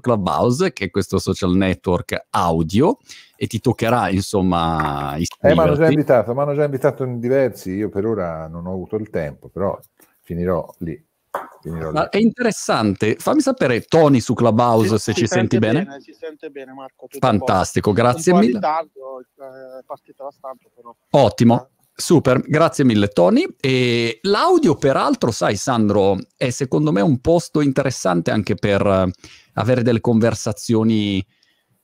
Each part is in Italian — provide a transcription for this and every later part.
Clubhouse, che è questo social network audio, e ti toccherà, insomma, eh, iscriverti. Eh, mi hanno già invitato, mi hanno già invitato in diversi, io per ora non ho avuto il tempo, però finirò lì. Finirò lì. è interessante, fammi sapere Tony su Clubhouse ci, se ci, ci senti bene. bene. Ci sente bene Marco. Fantastico, grazie mille. Ritardo, eh, stampa, Ottimo, Super, grazie mille Tony. E l'audio, peraltro, sai Sandro, è secondo me un posto interessante anche per avere delle conversazioni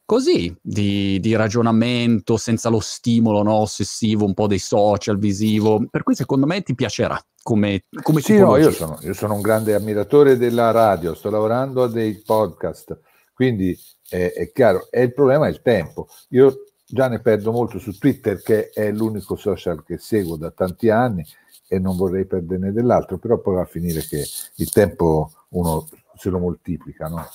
così, di, di ragionamento, senza lo stimolo no, ossessivo, un po' dei social, visivo. Per cui secondo me ti piacerà come, come sì, no, io sono, io sono un grande ammiratore della radio, sto lavorando a dei podcast, quindi eh, è chiaro, è il problema è il tempo. Io già ne perdo molto su Twitter, che è l'unico social che seguo da tanti anni e non vorrei perderne dell'altro, però poi va a finire che il tempo uno se lo moltiplica, no?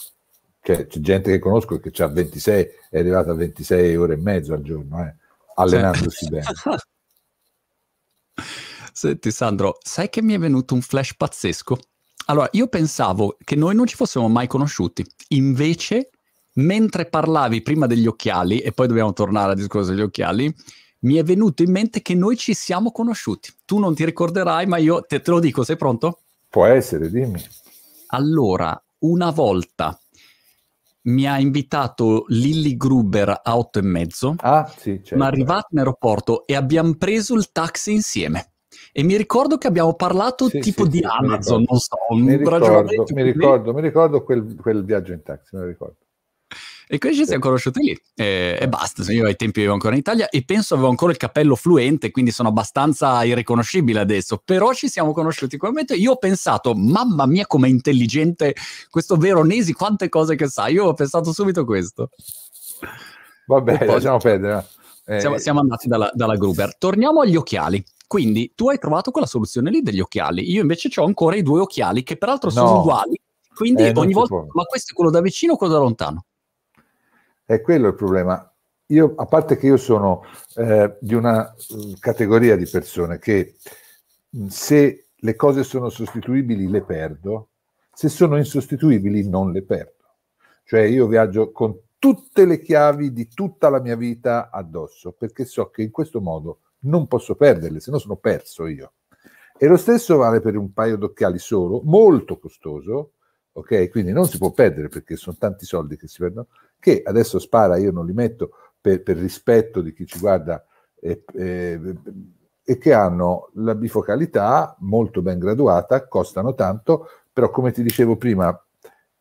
Cioè, c'è gente che conosco che 26, è arrivata a 26 ore e mezzo al giorno, eh, allenandosi bene. Senti Sandro, sai che mi è venuto un flash pazzesco? Allora, io pensavo che noi non ci fossimo mai conosciuti, invece, mentre parlavi prima degli occhiali, e poi dobbiamo tornare al discorso degli occhiali, mi è venuto in mente che noi ci siamo conosciuti. Tu non ti ricorderai, ma io te, te lo dico, sei pronto? Può essere, dimmi. Allora, una volta mi ha invitato Lilly Gruber a otto e mezzo. Ah, sì, certo. Ma arrivato in aeroporto e abbiamo preso il taxi insieme. E mi ricordo che abbiamo parlato sì, tipo sì, di Amazon, non so, mi ricordo, mi ricordo, mi ricordo quel, quel viaggio in taxi, me lo ricordo. E quindi ci siamo conosciuti lì e, e, basta. Io ai tempi vivevo ancora in Italia e penso avevo ancora il capello fluente, quindi sono abbastanza irriconoscibile adesso. Però ci siamo conosciuti in quel momento. Io ho pensato, mamma mia, com'è intelligente questo Veronesi, quante cose che sa. Io ho pensato subito questo. Vabbè, poi, lasciamo perdere. Eh. Siamo, siamo, andati dalla, dalla Gruber. Torniamo agli occhiali. Quindi tu hai trovato quella soluzione lì degli occhiali. Io invece ho ancora i due occhiali che peraltro sono uguali. Quindi eh, ogni volta, ma questo è quello da vicino o quello da lontano? È quello il problema. Io, a parte che io sono eh, di una eh, categoria di persone che se le cose sono sostituibili le perdo, se sono insostituibili non le perdo. Cioè io viaggio con tutte le chiavi di tutta la mia vita addosso, perché so che in questo modo non posso perderle, se no sono perso io. E lo stesso vale per un paio d'occhiali solo, molto costoso, ok? Quindi non si può perdere perché sono tanti soldi che si perdono, che adesso spara, io non li metto per, per rispetto di chi ci guarda, e, eh, e, eh, e che hanno la bifocalità molto ben graduata, costano tanto, però come ti dicevo prima,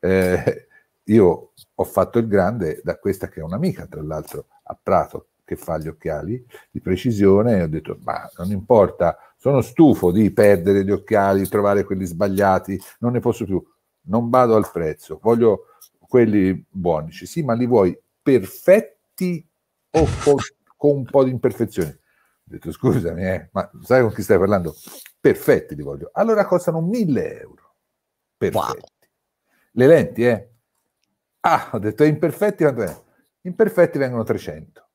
eh, io ho fatto il grande da questa che è un'amica, tra l'altro, a Prato, che fa gli occhiali di precisione, e ho detto, ma non importa, sono stufo di perdere gli occhiali, trovare quelli sbagliati, non ne posso più, non vado al prezzo, voglio quelli buoni. Dice, sì, ma li vuoi perfetti o po- con un po' di imperfezioni? Ho detto, scusami, eh, ma sai con chi stai parlando? Perfetti li voglio. Allora costano 1000 euro. Perfetti. Wow. Le lenti, eh? Ah, ho detto, imperfetti quanto è? Imperfetti vengono 300.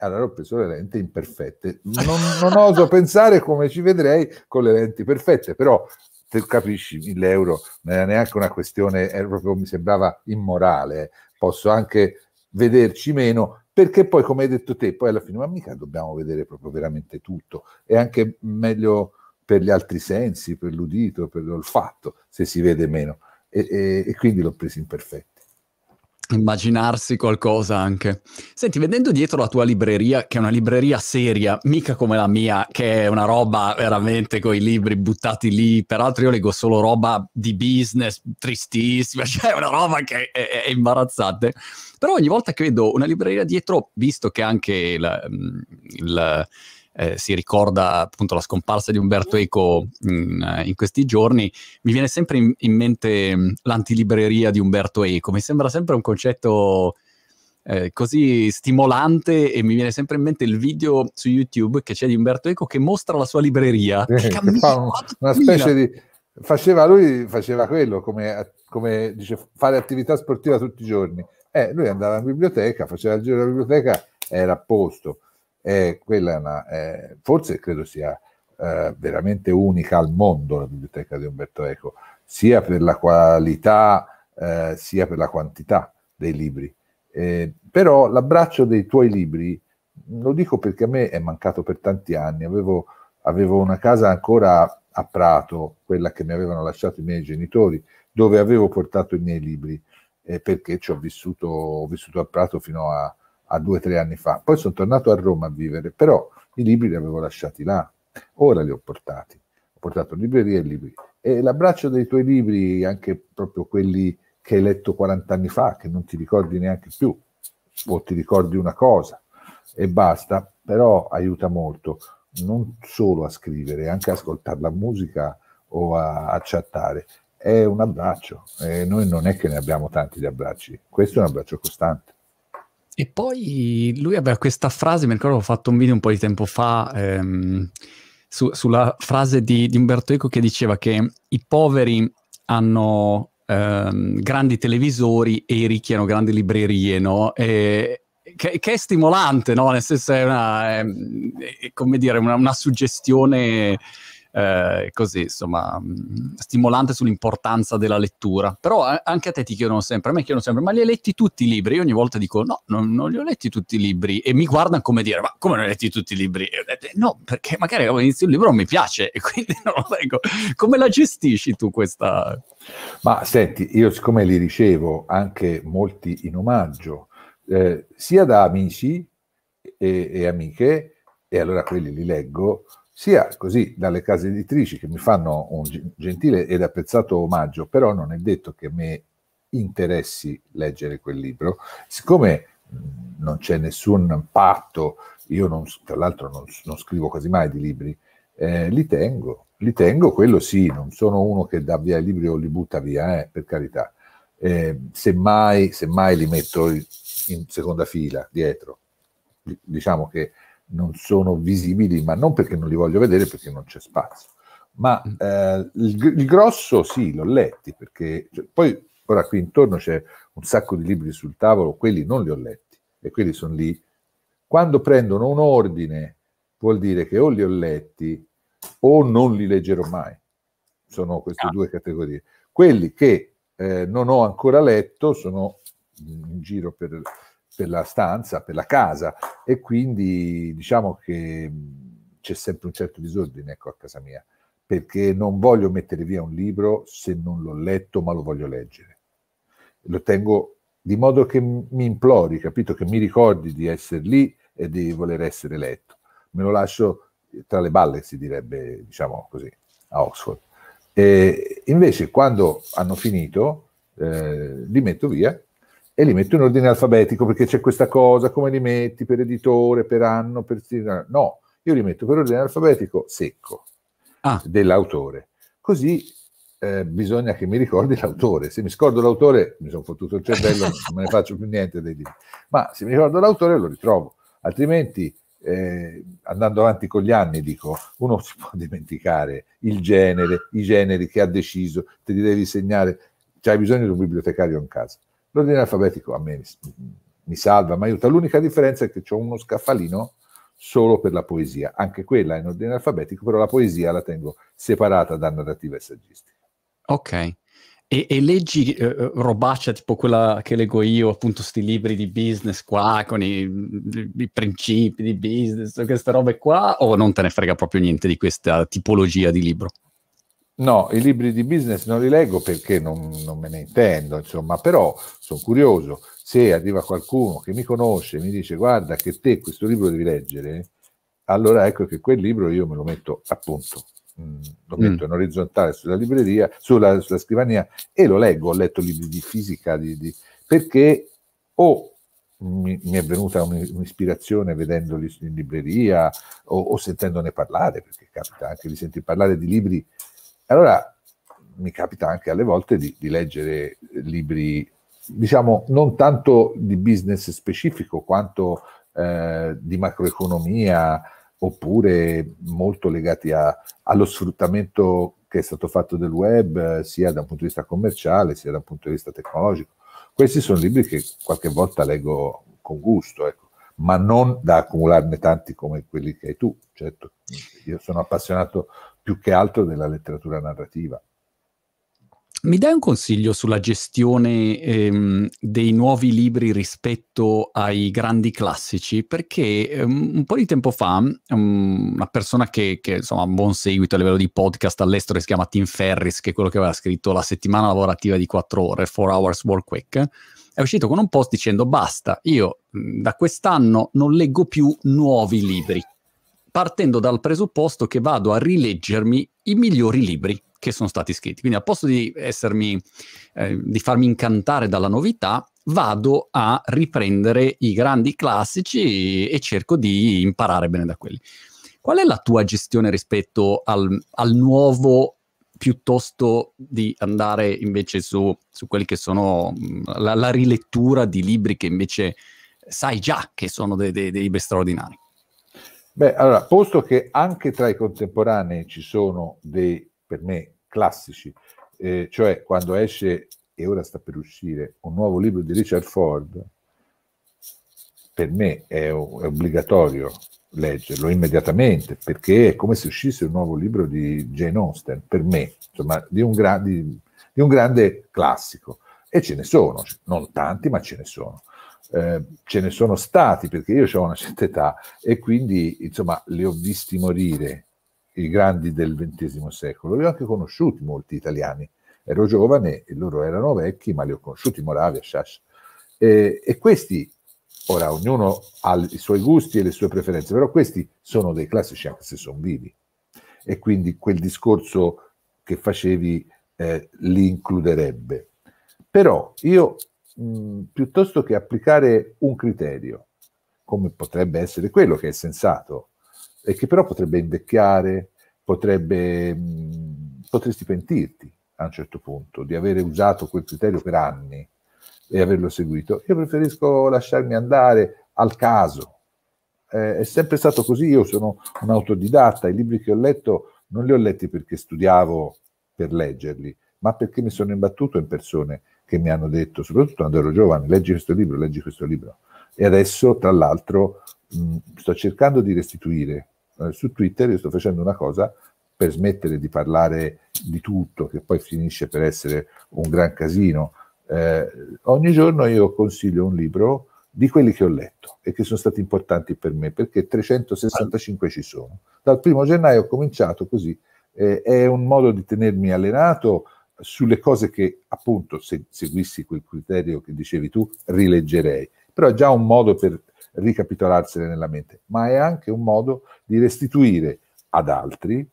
Allora ho preso le lenti imperfette. Non, non oso pensare come ci vedrei con le lenti perfette, però te capisci, 1000 euro non era neanche una questione, eh, proprio, mi sembrava immorale, posso anche vederci meno, perché poi, come hai detto te, poi alla fine, ma mica dobbiamo vedere proprio veramente tutto, è anche meglio per gli altri sensi, per l'udito, per l'olfatto, se si vede meno. E, e, e quindi l'ho preso in perfetto immaginarsi qualcosa anche. Senti, vedendo dietro la tua libreria, che è una libreria seria, mica come la mia, che è una roba veramente con i libri buttati lì, peraltro io leggo solo roba di business tristissima, cioè una roba che è, è imbarazzante, però ogni volta che vedo una libreria dietro, visto che anche mm, il, il eh, si ricorda appunto la scomparsa di Umberto Eco in, eh, in questi giorni, mi viene sempre in, in, mente mm, l'antilibreria di Umberto Eco, mi sembra sempre un concetto eh, così stimolante e mi viene sempre in mente il video su YouTube che c'è di Umberto Eco che mostra la sua libreria. Eh, cammina, un, una specie di... Faceva lui, faceva quello, come, come dice, fare attività sportiva tutti i giorni. Eh, lui andava in biblioteca, faceva il giro della biblioteca, era a posto è quella una, eh, forse credo sia eh, veramente unica al mondo la biblioteca di Umberto Eco, sia per la qualità eh, sia per la quantità dei libri. Eh, però l'abbraccio dei tuoi libri, lo dico perché a me è mancato per tanti anni, avevo, avevo una casa ancora a Prato, quella che mi avevano lasciato i miei genitori, dove avevo portato i miei libri, eh, perché ci ho vissuto, ho vissuto a Prato fino a, a due o tre anni fa. Poi sono tornato a Roma a vivere, però i libri li avevo lasciati là. Ora li ho portati. Ho portato librerie e libri. E l'abbraccio dei tuoi libri, anche proprio quelli che hai letto 40 anni fa, che non ti ricordi neanche più, o ti ricordi una cosa e basta, però aiuta molto, non solo a scrivere, anche a ascoltare la musica o a, a chattare. È un abbraccio e noi non è che ne abbiamo tanti di abbracci, questo è un abbraccio costante. E poi lui aveva questa frase, mi ricordo ho fatto un video un po' di tempo fa ehm, su, sulla frase di, di, Umberto Eco che diceva che i poveri hanno ehm, grandi televisori e i ricchi hanno grandi librerie, no? E, che, che, è stimolante, no? Nel senso è una, è, è, come dire, una, una suggestione eh, così insomma mm, stimolante sull'importanza della lettura. Però eh, anche a te ti chiedono sempre, a me chiedono sempre, ma li hai letti tutti i libri? Io ogni volta dico no, non, non li ho letti tutti i libri e mi guardano come dire, ma come non hai letti tutti i libri? e Detto, no, perché magari all'inizio il libro non mi piace e quindi non lo leggo. Come la gestisci tu questa... Ma senti, io siccome li ricevo anche molti in omaggio, eh, sia da amici e, e, amiche, e allora quelli li leggo, sia così dalle case editrici che mi fanno un gentile ed apprezzato omaggio, però non è detto che a me interessi leggere quel libro, siccome non c'è nessun patto, io non, tra l'altro non, non, scrivo quasi mai di libri, eh, li tengo, li tengo, quello sì, non sono uno che dà via i libri o li butta via, eh, per carità, eh, semmai, semmai li metto in seconda fila dietro, diciamo che non sono visibili, ma non perché non li voglio vedere, perché non c'è spazio. Ma mm. eh, il, il, grosso sì, l'ho letti, perché cioè, poi ora qui intorno c'è un sacco di libri sul tavolo, quelli non li ho letti e quelli sono lì. Quando prendono un ordine vuol dire che o li ho letti o non li leggerò mai. Sono queste ah. due categorie. Quelli che eh, non ho ancora letto sono in giro per per la stanza, per la casa e quindi diciamo che c'è sempre un certo disordine ecco, a casa mia, perché non voglio mettere via un libro se non l'ho letto ma lo voglio leggere. Lo tengo di modo che mi implori, capito? Che mi ricordi di essere lì e di voler essere letto. Me lo lascio eh, tra le balle, si direbbe, diciamo così, a Oxford. E invece quando hanno finito eh, li metto via e li metto in ordine alfabetico perché c'è questa cosa, come li metti per editore, per anno, per... Eh, no, io li metto per ordine alfabetico secco ah. dell'autore. Così eh, bisogna che mi ricordi l'autore. Se mi scordo l'autore, mi sono fottuto il cervello, non me ne faccio più niente dei libri. Ma se mi ricordo l'autore, lo ritrovo. Altrimenti, eh, andando avanti con gli anni, dico, uno si può dimenticare il genere, i generi che ha deciso, te li devi segnare. C'hai bisogno di un bibliotecario in casa. L'ordine alfabetico a me mi salva, mi aiuta. L'unica differenza è che ho uno scaffalino solo per la poesia, anche quella è in ordine alfabetico, però la poesia la tengo separata da narrativa e saggistica. Ok. E, e, leggi eh, eh robaccia tipo quella che leggo io, appunto, sti libri di business qua, con i, i principi di business, queste robe qua, o non te ne frega proprio niente di questa tipologia di libro? No, i libri di business non li leggo perché non, non me ne intendo, insomma, però sono curioso. Se arriva qualcuno che mi conosce e mi dice guarda che te questo libro devi leggere, allora ecco che quel libro io me lo metto appunto, mh, mm, lo mm. metto mm. in orizzontale sulla libreria, sulla, sulla, scrivania e lo leggo. Ho letto libri di fisica, di, di, perché o mi, mi, è venuta un'ispirazione vedendoli in libreria o, o sentendone parlare, perché capita anche di sentire parlare di libri allora mi capita anche alle volte di, di leggere libri, diciamo, non tanto di business specifico quanto eh, di macroeconomia oppure molto legati a, allo sfruttamento che è stato fatto del web, sia da un punto di vista commerciale, sia da un punto di vista tecnologico. Questi sono libri che qualche volta leggo con gusto, ecco, ma non da accumularne tanti come quelli che hai tu. Certo, io sono appassionato più che altro della letteratura narrativa. Mi dai un consiglio sulla gestione ehm, dei nuovi libri rispetto ai grandi classici? Perché ehm, un po' di tempo fa um, una persona che, che, insomma ha un buon seguito a livello di podcast all'estero che si chiama Tim Ferris, che è quello che aveva scritto La settimana lavorativa di 4 ore, 4 Hours Work Quick, è uscito con un post dicendo basta, io da quest'anno non leggo più nuovi libri partendo dal presupposto che vado a rileggermi i migliori libri che sono stati scritti. Quindi, al posto di essermi, eh, di farmi incantare dalla novità, vado a riprendere i grandi classici e cerco di imparare bene da quelli. Qual è la tua gestione rispetto al, al nuovo piuttosto di andare invece su, su quelli che sono mm, la, la, rilettura di libri che invece sai già che sono dei, dei, dei libri straordinari? Beh, allora, posto che anche tra i contemporanei ci sono dei, per me, classici, eh, cioè quando esce, e ora sta per uscire, un nuovo libro di Richard Ford, per me è, è obbligatorio leggerlo immediatamente, perché è come se uscisse un nuovo libro di Jane Austen, per me, insomma, di un, gra- di, di un grande classico. E ce ne sono, non tanti, ma ce ne sono. Eh, ce ne sono stati perché io ho una certa età e quindi insomma li ho visti morire i grandi del XX secolo, li ho anche conosciuti molti italiani, ero giovane e loro erano vecchi ma li ho conosciuti Moravia, Sciascia e, e questi Ora, ognuno ha i suoi gusti e le sue preferenze, però questi sono dei classici anche se sono vivi. E quindi quel discorso che facevi eh, li includerebbe. Però io piuttosto che applicare un criterio, come potrebbe essere quello che è sensato, e che però potrebbe invecchiare, potrebbe, mh, potresti pentirti a un certo punto di avere usato quel criterio per anni e averlo seguito. Io preferisco lasciarmi andare al caso. Eh, è sempre stato così, io sono un autodidatta, i libri che ho letto non li ho letti perché studiavo per leggerli, ma perché mi sono imbattuto in persone che mi hanno detto, soprattutto quando ero giovane, leggi questo libro, leggi questo libro. E adesso, tra l'altro, mh, mm, sto cercando di restituire. Eh, su Twitter io sto facendo una cosa per smettere di parlare di tutto, che poi finisce per essere un gran casino. Eh, ogni giorno io consiglio un libro di quelli che ho letto e che sono stati importanti per me, perché 365 ci sono. Dal primo gennaio ho cominciato così, eh, è un modo di tenermi allenato, sulle cose che appunto se seguissi quel criterio che dicevi tu rileggerei, però è già un modo per ricapitolarsene nella mente, ma è anche un modo di restituire ad altri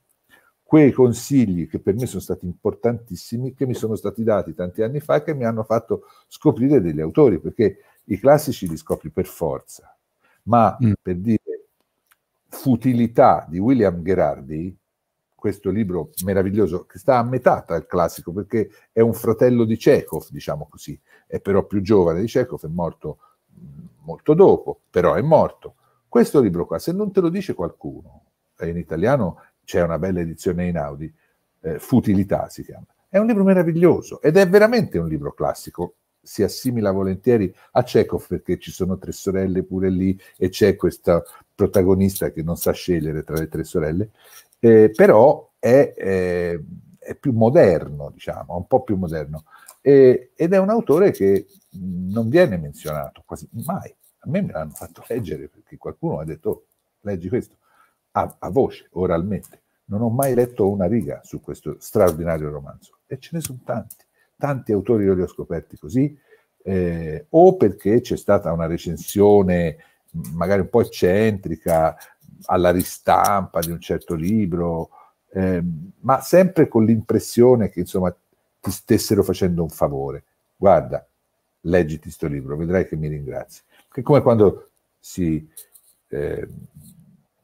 quei consigli che per me sono stati importantissimi, che mi sono stati dati tanti anni fa e che mi hanno fatto scoprire degli autori, perché i classici li scopri per forza, ma mm. per dire futilità di William Gerardi, questo libro meraviglioso che sta a metà tra il classico perché è un fratello di Chekhov, diciamo così, è però più giovane di Chekhov, è morto mm, molto dopo, però è morto. Questo libro qua, se non te lo dice qualcuno, in italiano c'è una bella edizione in Audi, eh, Futilità si chiama, è un libro meraviglioso ed è veramente un libro classico, si assimila volentieri a Chekhov perché ci sono tre sorelle pure lì e c'è questa protagonista che non sa scegliere tra le tre sorelle eh, però è, eh, è, più moderno, diciamo, un po' più moderno. E, ed è un autore che non viene menzionato quasi mai. A me me l'hanno fatto leggere perché qualcuno mi ha detto, oh, leggi questo, a, a voce, oralmente. Non ho mai letto una riga su questo straordinario romanzo. E ce ne sono tanti, tanti autori che li ho scoperti così, eh, o perché c'è stata una recensione magari un po' eccentrica alla ristampa di un certo libro, eh, ma sempre con l'impressione che insomma ti stessero facendo un favore. Guarda, leggiti questo libro, vedrai che mi ringrazi. Che come quando si, eh,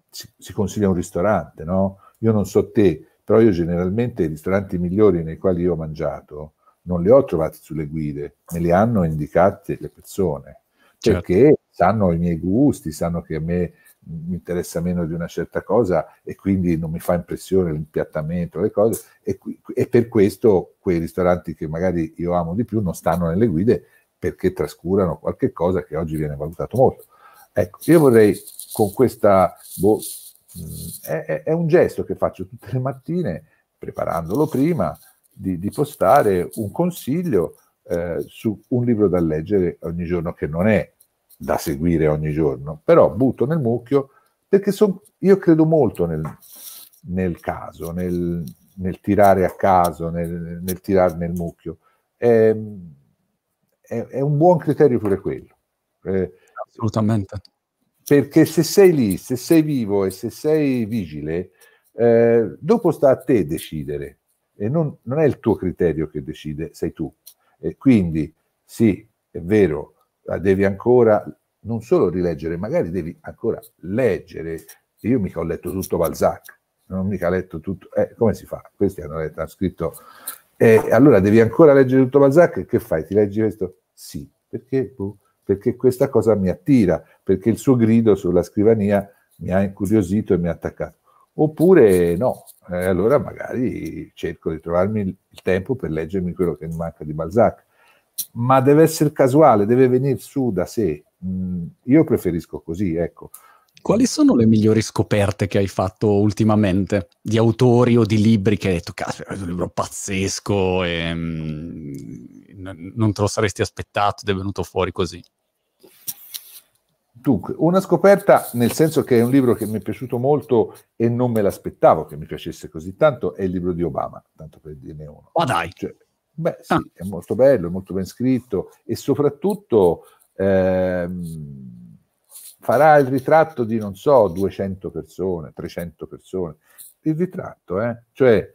si, si, consiglia un ristorante, no? Io non so te, però io generalmente i ristoranti migliori nei quali io ho mangiato non li ho trovati sulle guide, me li hanno indicate le persone, certo. perché sanno i miei gusti, sanno che a me mi interessa meno di una certa cosa e quindi non mi fa impressione l'impiattamento, le cose, e, e per questo quei ristoranti che magari io amo di più non stanno nelle guide perché trascurano qualche cosa che oggi viene valutato molto. Ecco, io vorrei con questa... Boh, mm, è, è, un gesto che faccio tutte le mattine, preparandolo prima, di, di postare un consiglio eh, su un libro da leggere ogni giorno che non è da seguire ogni giorno, però butto nel mucchio perché son, io credo molto nel, nel caso, nel, nel, tirare a caso, nel, nel tirare nel mucchio. È, ehm, è, è, un buon criterio pure quello. Eh, Assolutamente. Perché se sei lì, se sei vivo e se sei vigile, eh, dopo sta a te decidere e non, non, è il tuo criterio che decide, sei tu. E quindi sì, è vero, devi ancora non solo rileggere, magari devi ancora leggere. Io mica ho letto tutto Balzac, non ho mica letto tutto. Eh, come si fa? Questi hanno, letto, hanno scritto. Eh, allora devi ancora leggere tutto Balzac e che fai? Ti leggi questo? Sì, perché, boh, perché questa cosa mi attira, perché il suo grido sulla scrivania mi ha incuriosito e mi ha attaccato. Oppure no, eh, allora magari cerco di trovarmi il tempo per leggermi quello che mi manca di Balzac ma deve essere casuale, deve venire su da sé. Mm, io preferisco così, ecco. Quali sono le migliori scoperte che hai fatto ultimamente di autori o di libri che hai detto, cazzo, è un libro pazzesco e mm, non te lo saresti aspettato ed è venuto fuori così? Dunque, una scoperta nel senso che è un libro che mi è piaciuto molto e non me l'aspettavo che mi piacesse così tanto, è il libro di Obama, tanto per dirne uno. Ma dai! Cioè, Beh, sì, ah. è molto bello, è molto ben scritto e soprattutto ehm, farà il ritratto di, non so, 200 persone, 300 persone. Il ritratto, eh? Cioè,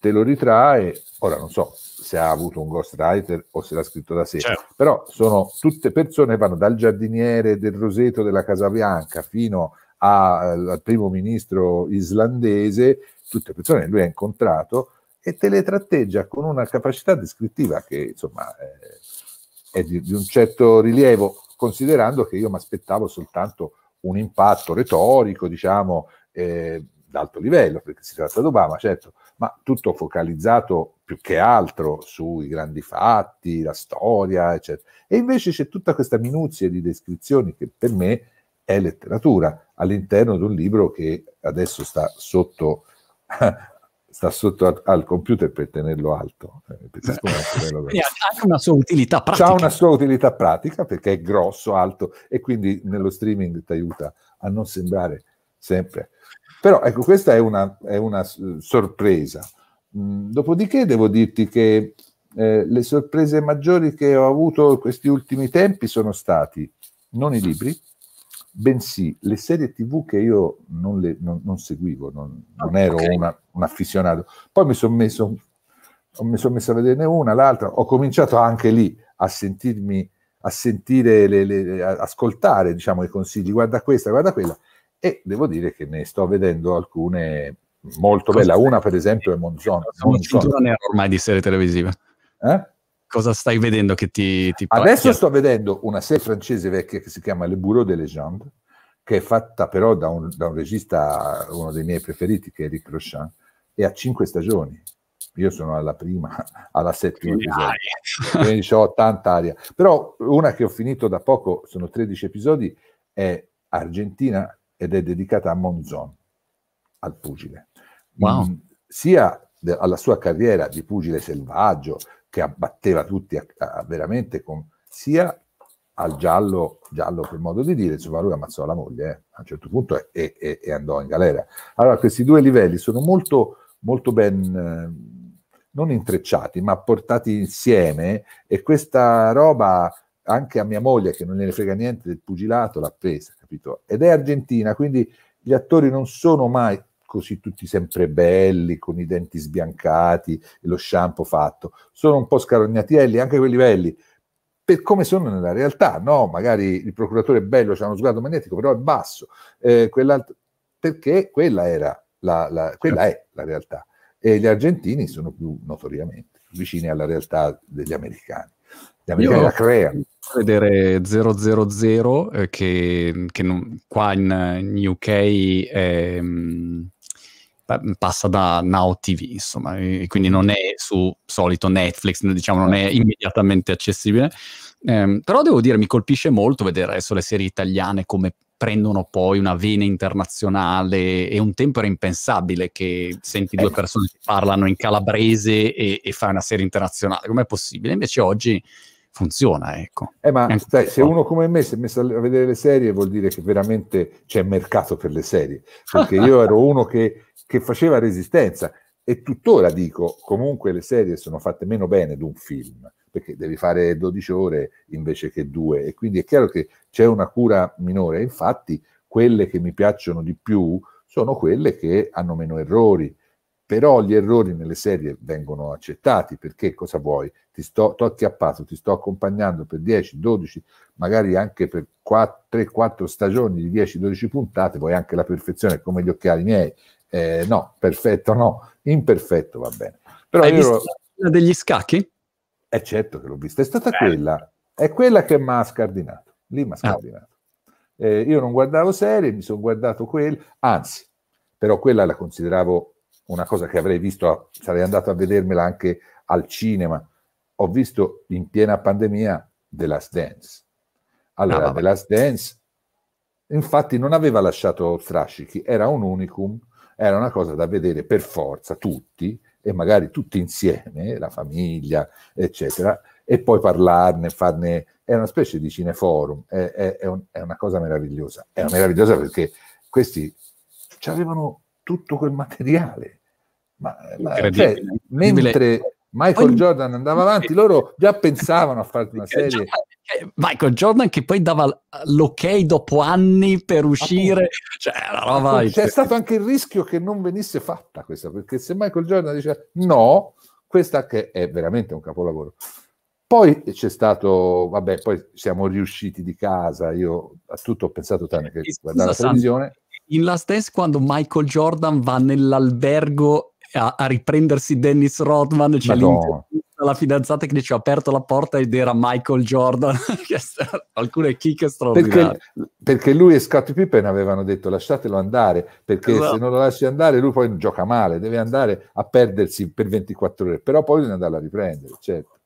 te lo ritrae, ora non so se ha avuto un ghostwriter o se l'ha scritto da sé, certo. però sono tutte persone che vanno dal giardiniere del Roseto della Casa Bianca fino a, al primo ministro islandese, tutte persone che lui ha incontrato e te le tratteggia con una capacità descrittiva che insomma è, eh, è di, di un certo rilievo, considerando che io mi aspettavo soltanto un impatto retorico, diciamo, eh, d'alto livello, perché si tratta di Obama, certo, ma tutto focalizzato più che altro sui grandi fatti, la storia, eccetera. E invece c'è tutta questa minuzia di descrizioni che per me è letteratura all'interno di un libro che adesso sta sotto sta sotto a, al computer per tenerlo alto. Eh, ha una sua utilità pratica. Ha una sua utilità pratica perché è grosso, alto e quindi nello streaming ti aiuta a non sembrare sempre. Però ecco, questa è una, è una sorpresa. Mm, dopodiché devo dirti che eh, le sorprese maggiori che ho avuto in questi ultimi tempi sono stati non i libri, bensì le serie tv che io non, le, non, non seguivo, non, non ero okay. una, un affissionato. Poi mi sono messo, mi son messo a vederne una, l'altra, ho cominciato anche lì a sentirmi, a sentire, le, le, a ascoltare diciamo, i consigli, guarda questa, guarda quella, e devo dire che ne sto vedendo alcune molto belle. Una per esempio è Monzon. Monzon. Un ormai di serie televisiva. Eh? cosa stai vedendo che ti, ti Adesso sto vedendo una serie francese vecchia che si chiama Le Bureau de Légendes, che è fatta però da un, da un regista, uno dei miei preferiti, che è Eric Rochant, e ha cinque stagioni. Io sono alla prima, alla settima episodio, quindi ho tanta aria. Però una che ho finito da poco, sono 13 episodi, è argentina ed è dedicata a Monzon, al pugile. Wow. Mm, sia alla sua carriera di pugile selvaggio, che abbatteva tutti a, a, veramente con, sia al giallo, giallo per modo di dire, insomma lui ammazzò la moglie eh, a un certo punto e, e, e, andò in galera. Allora questi due livelli sono molto, molto ben, eh, non intrecciati, ma portati insieme e questa roba anche a mia moglie che non gliene frega niente del pugilato l'ha presa, capito? Ed è argentina, quindi gli attori non sono mai, così tutti sempre belli, con i denti sbiancati, e lo shampoo fatto. Sono un po' scarognatielli anche quelli belli, per come sono nella realtà, no? Magari il procuratore è bello, ha uno sguardo magnetico, però è basso, eh, perché quella, era la, la, quella è la realtà. E gli argentini sono più notoriamente vicini alla realtà degli americani. Gli americani Io la creano. Vedere 000 eh, che, che non, qua in, in UK è, ehm, mh, passa da Now TV, insomma, quindi non è su solito Netflix, diciamo, non è certo. immediatamente accessibile. Eh, però devo dire, mi colpisce molto vedere adesso le serie italiane come prendono poi una vena internazionale e un tempo era impensabile che senti due eh. persone che parlano in calabrese e, e fai una serie internazionale, com'è possibile? Invece oggi funziona. Ecco. Eh, ma stai, se uno come me si è messo a vedere le serie vuol dire che veramente c'è mercato per le serie, perché io ero uno che, che, faceva resistenza e tuttora dico comunque le serie sono fatte meno bene di un film, perché devi fare 12 ore invece che due e quindi è chiaro che c'è una cura minore, infatti quelle che mi piacciono di più sono quelle che hanno meno errori, però gli errori nelle serie vengono accettati perché cosa vuoi? Ti sto, t'ho acchiappato, ti sto accompagnando per 10, 12, magari anche per 3-4 stagioni di 10-12 puntate, vuoi anche la perfezione come gli occhiali miei. Eh, no, perfetto no, imperfetto va bene. Però Hai visto ero... degli scacchi? È eh, certo che l'ho vista, è stata Beh. quella, è quella che mi ha scardinato, lì mi ha ah. scardinato. Ah. Eh, io non guardavo serie, mi sono guardato quel, anzi, però quella la consideravo una cosa che avrei visto, sarei andato a vedermela anche al cinema, ho visto in piena pandemia The Last Dance. Allora, ah, The Last Dance, infatti, non aveva lasciato strascichi, era un unicum, era una cosa da vedere per forza tutti e magari tutti insieme, la famiglia, eccetera, e poi parlarne, farne... È una specie di cineforum, è, è, è, un, è una cosa meravigliosa. È meravigliosa perché questi avevano tutto quel materiale ma, eh, ma cioè, mentre Michael Ogni... Jordan andava avanti, loro già pensavano a fare una cioè, serie. Cioè, Michael Jordan che poi dava l'ok dopo anni per uscire, cioè, roba... c'è stato anche il rischio che non venisse fatta questa, perché se Michael Jordan dice no, questa che è veramente un capolavoro. Poi c'è stato, vabbè, poi siamo riusciti di casa, io a tutto ho pensato tanto che guardare la televisione. In Last Dance quando Michael Jordan va nell'albergo a, a riprendersi Dennis Rodman, c'è cioè l'intervista fidanzata che dice ho aperto la porta ed era Michael Jordan, alcune chicche straordinarie. Perché, perché, lui e Scottie Pippen avevano detto lasciatelo andare, perché esatto. se non lo lasci andare lui poi gioca male, deve andare a perdersi per 24 ore, però poi bisogna andare a riprendere, certo.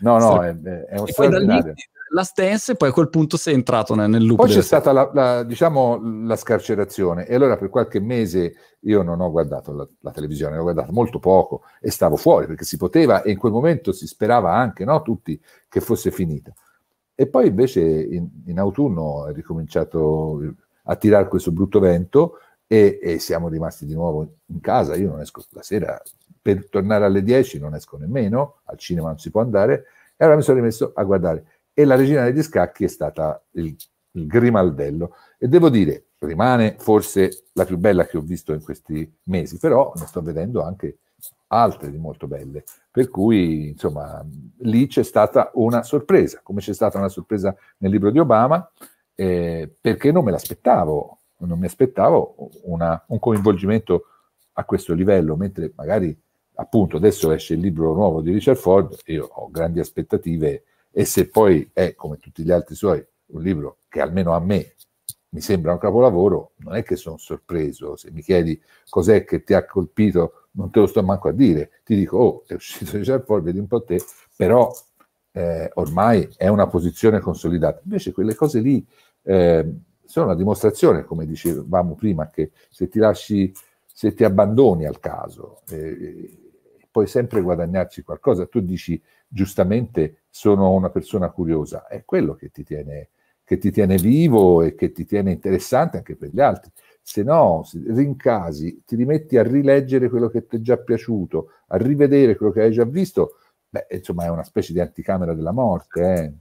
No, no, è, è un straordinario la stance e poi a quel punto sei entrato nel, nel loop. Poi c'è stata la, la, diciamo, la scarcerazione e allora per qualche mese io non ho guardato la, la televisione, ho guardato molto poco e stavo fuori perché si poteva e in quel momento si sperava anche, no, tutti, che fosse finita. E poi invece in, in autunno è ricominciato a tirare questo brutto vento e, e siamo rimasti di nuovo in casa, io non esco la sera, per tornare alle 10 non esco nemmeno, al cinema non si può andare, e allora mi sono rimesso a guardare e la regina degli scacchi è stata il Grimaldello. E devo dire, rimane forse la più bella che ho visto in questi mesi, però ne sto vedendo anche altre di molto belle. Per cui, insomma, lì c'è stata una sorpresa, come c'è stata una sorpresa nel libro di Obama, eh, perché non me l'aspettavo, non mi aspettavo una, un coinvolgimento a questo livello, mentre magari appunto adesso esce il libro nuovo di Richard Ford, io ho grandi aspettative e se poi è, come tutti gli altri suoi, un libro che almeno a me mi sembra un capolavoro, non è che sono sorpreso, se mi chiedi cos'è che ti ha colpito, non te lo sto manco a dire, ti dico, oh, è uscito Richard Ford, vedi un po' te, però eh, ormai è una posizione consolidata. Invece quelle cose lì eh, sono una dimostrazione, come dicevamo prima, che se ti lasci, se ti abbandoni al caso, eh, eh puoi sempre guadagnarci qualcosa. Tu dici giustamente sono una persona curiosa, è quello che ti tiene, che ti tiene vivo e che ti tiene interessante anche per gli altri. Se no, rincasi, ti rimetti a rileggere quello che ti è già piaciuto, a rivedere quello che hai già visto, beh, insomma è una specie di anticamera della morte. Eh.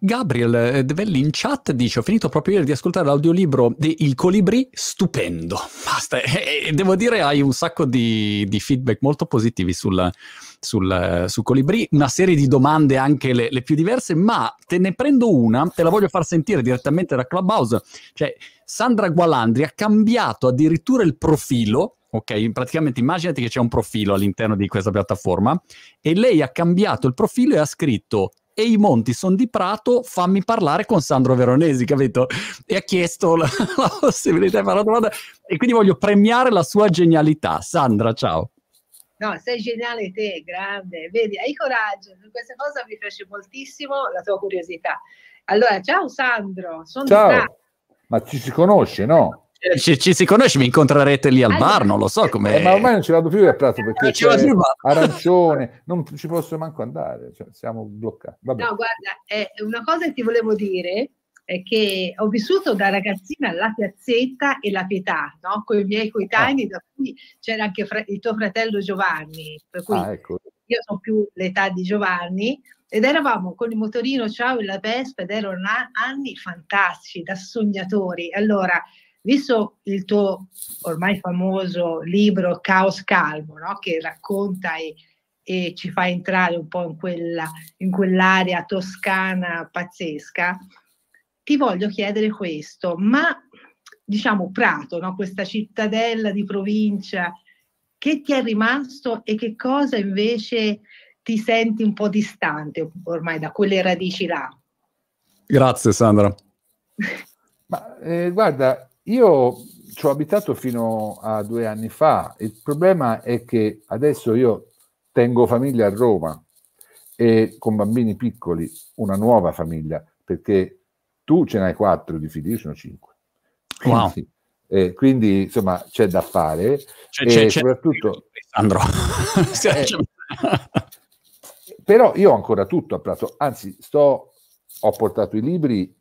Gabriel eh, Develli in chat dice: Ho finito proprio ieri di ascoltare l'audiolibro di Il Colibri, stupendo. Basta. E eh, eh, devo dire, hai un sacco di, di feedback molto positivi sul, sul, su Colibri, una serie di domande anche le, le, più diverse, ma te ne prendo una, te la voglio far sentire direttamente da Clubhouse. Cioè, Sandra Gualandri ha cambiato addirittura il profilo ok? Praticamente immaginati che c'è un profilo all'interno di questa piattaforma e lei ha cambiato il profilo e ha scritto e i monti sono di Prato, fammi parlare con Sandro Veronesi, capito? E ha chiesto la, la possibilità di fare la domanda e quindi voglio premiare la sua genialità. Sandra, ciao. No, sei geniale te, grande. Vedi, hai coraggio. Questa cosa mi piace moltissimo, la tua curiosità. Allora, ciao Sandro, sono ciao. Ma ci si conosce, no? Eh, ci, ci, si conosce, mi incontrerete lì al allora, bar, non lo so eh, come... Eh, ma ormai non ci vado più a Prato perché non ci vado più. arancione, non ci posso manco andare, cioè, siamo bloccati. Vabbè. No, guarda, eh, una cosa che ti volevo dire è che ho vissuto da ragazzina la piazzetta e la pietà, no? con i miei coetanei, ah. da cui c'era anche fra- il tuo fratello Giovanni, per cui ah, ecco. io sono più l'età di Giovanni, ed eravamo con il motorino ciao e la Vespa ed erano anni fantastici da sognatori. Allora, visto il tuo ormai famoso libro Caos Calmo, no? che racconta e, e, ci fa entrare un po' in, quella, in quell'area toscana pazzesca, ti voglio chiedere questo, ma diciamo Prato, no? questa cittadella di provincia, che ti è rimasto e che cosa invece ti senti un po' distante ormai da quelle radici là? Grazie Sandra. Ma eh, guarda, io ci ho abitato fino a due anni fa, il problema è che adesso io tengo famiglia a Roma e con bambini piccoli, una nuova famiglia, perché tu ce n'hai quattro di figli, io sono cinque. Quindi, wow. eh, quindi insomma c'è da fare c'è, e c'è, soprattutto Andrò. eh, però io ho ancora tutto a prato, anzi sto, ho portato i libri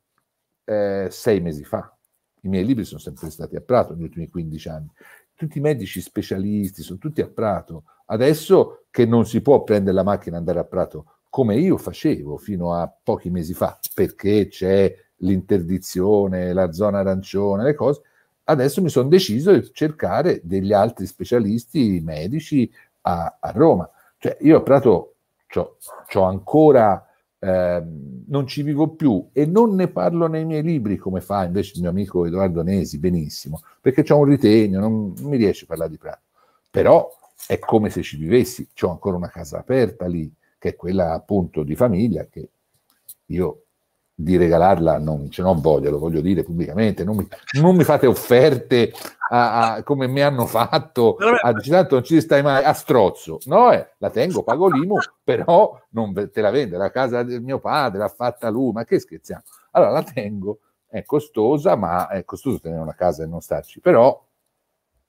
eh, sei mesi fa i miei libri sono sempre stati a Prato negli ultimi 15 anni. Tutti i medici specialisti sono tutti a Prato. Adesso che non si può prendere la macchina e andare a Prato, come io facevo fino a pochi mesi fa, perché c'è l'interdizione, la zona arancione, le cose, adesso mi sono deciso di cercare degli altri specialisti medici a, a Roma. Cioè, io a Prato ho ancora eh, non ci vivo più e non ne parlo nei miei libri come fa invece il mio amico Edoardo Nesi, benissimo, perché c'è un ritegno, non, non mi riesce a parlare di Prato. Però è come se ci vivessi, ho ancora una casa aperta lì, che è quella appunto di famiglia che io di regalarla, non ce cioè, n'ho voglia, lo voglio dire pubblicamente, non mi, non mi fate offerte a, a, come mi hanno fatto, a, tanto non ci stai mai a strozzo, no, eh, la tengo, pago l'IMU, però non te la vende, la casa del mio padre l'ha fatta lui, ma che scherziamo, allora la tengo, è costosa, ma è costoso tenere una casa e non starci, però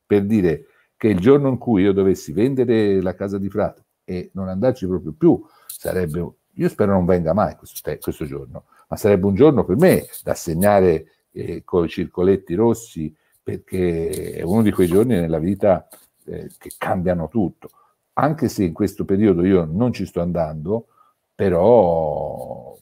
per dire che il giorno in cui io dovessi vendere la casa di Prato e non andarci proprio più, sarebbe, io spero non venga mai questo, questo giorno, ma sarebbe un giorno per me da segnare eh, con i circoletti rossi perché è uno di quei giorni nella vita eh, che cambiano tutto. Anche se in questo periodo io non ci sto andando, però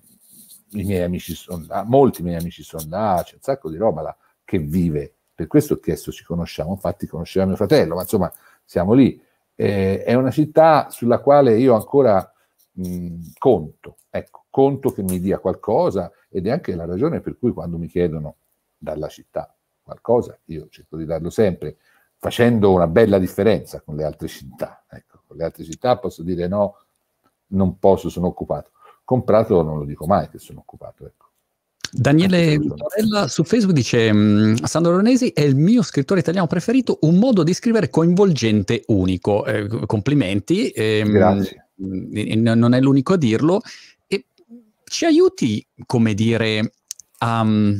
i miei amici sono là, molti miei amici sono là, c'è un sacco di roba là che vive. Per questo ho chiesto ci conosciamo, infatti conosceva mio fratello, ma insomma siamo lì. Eh, è una città sulla quale io ancora mh, mm, conto, ecco, conto che mi dia qualcosa ed è anche la ragione per cui quando mi chiedono dalla città qualcosa, io cerco di darlo sempre, facendo una bella differenza con le altre città. Ecco, con le altre città posso dire no, non posso, sono occupato. Comprato non lo dico mai che sono occupato. Ecco. Daniele Torella su Facebook dice mm, Sandro Lonesi è il mio scrittore italiano preferito, un modo di scrivere coinvolgente unico. Eh, complimenti. Eh, Grazie non è l'unico a dirlo, e ci aiuti, come dire, um,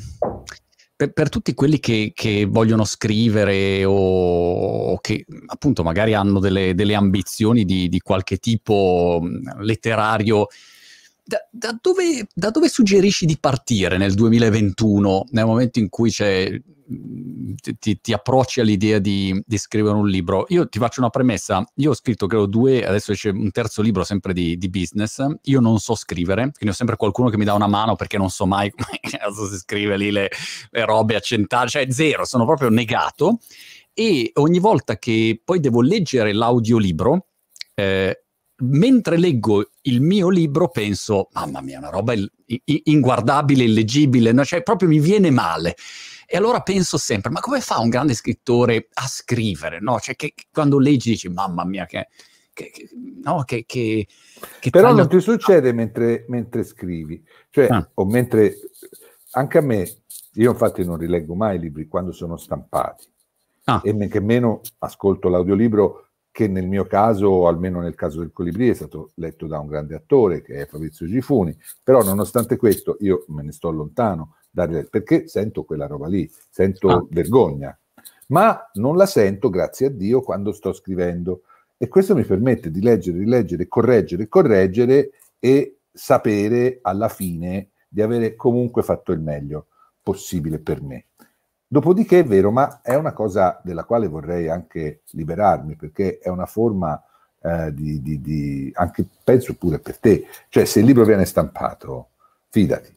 per, per, tutti quelli che, che vogliono scrivere o, o che appunto magari hanno delle, delle ambizioni di, di, qualche tipo mm, letterario da, da, dove, da, dove, suggerisci di partire nel 2021, nel momento in cui ti, ti, approcci all'idea di, di, scrivere un libro? Io ti faccio una premessa, io ho scritto credo due, adesso c'è un terzo libro sempre di, di business, io non so scrivere, quindi ho sempre qualcuno che mi dà una mano perché non so mai come si scrive lì le, le robe accentate, cioè zero, sono proprio negato e ogni volta che poi devo leggere l'audiolibro, eh, mentre leggo il mio libro penso, mamma mia, una roba il- i- inguardabile, illeggibile, no? cioè proprio mi viene male. E allora penso sempre, ma come fa un grande scrittore a scrivere? No? Cioè che, che quando leggi dici, mamma mia, che... che, che no, che, Però taglio... non ti succede mentre, mentre scrivi, cioè, ah. o mentre... Anche a me, io infatti non rileggo mai i libri quando sono stampati, ah. e men che meno ascolto l'audiolibro che nel mio caso, almeno nel caso del Colibrì, è stato letto da un grande attore che è Fabrizio Gifuni, però nonostante questo io me ne sto lontano dare, perché sento quella roba lì, sento ah. vergogna, ma non la sento, grazie a Dio, quando sto scrivendo e questo mi permette di leggere, rileggere, correggere, correggere e sapere alla fine di avere comunque fatto il meglio possibile per me. Dopodiché è vero, ma è una cosa della quale vorrei anche liberarmi, perché è una forma eh, di, di, di, anche penso pure per te, cioè se il libro viene stampato, fidati,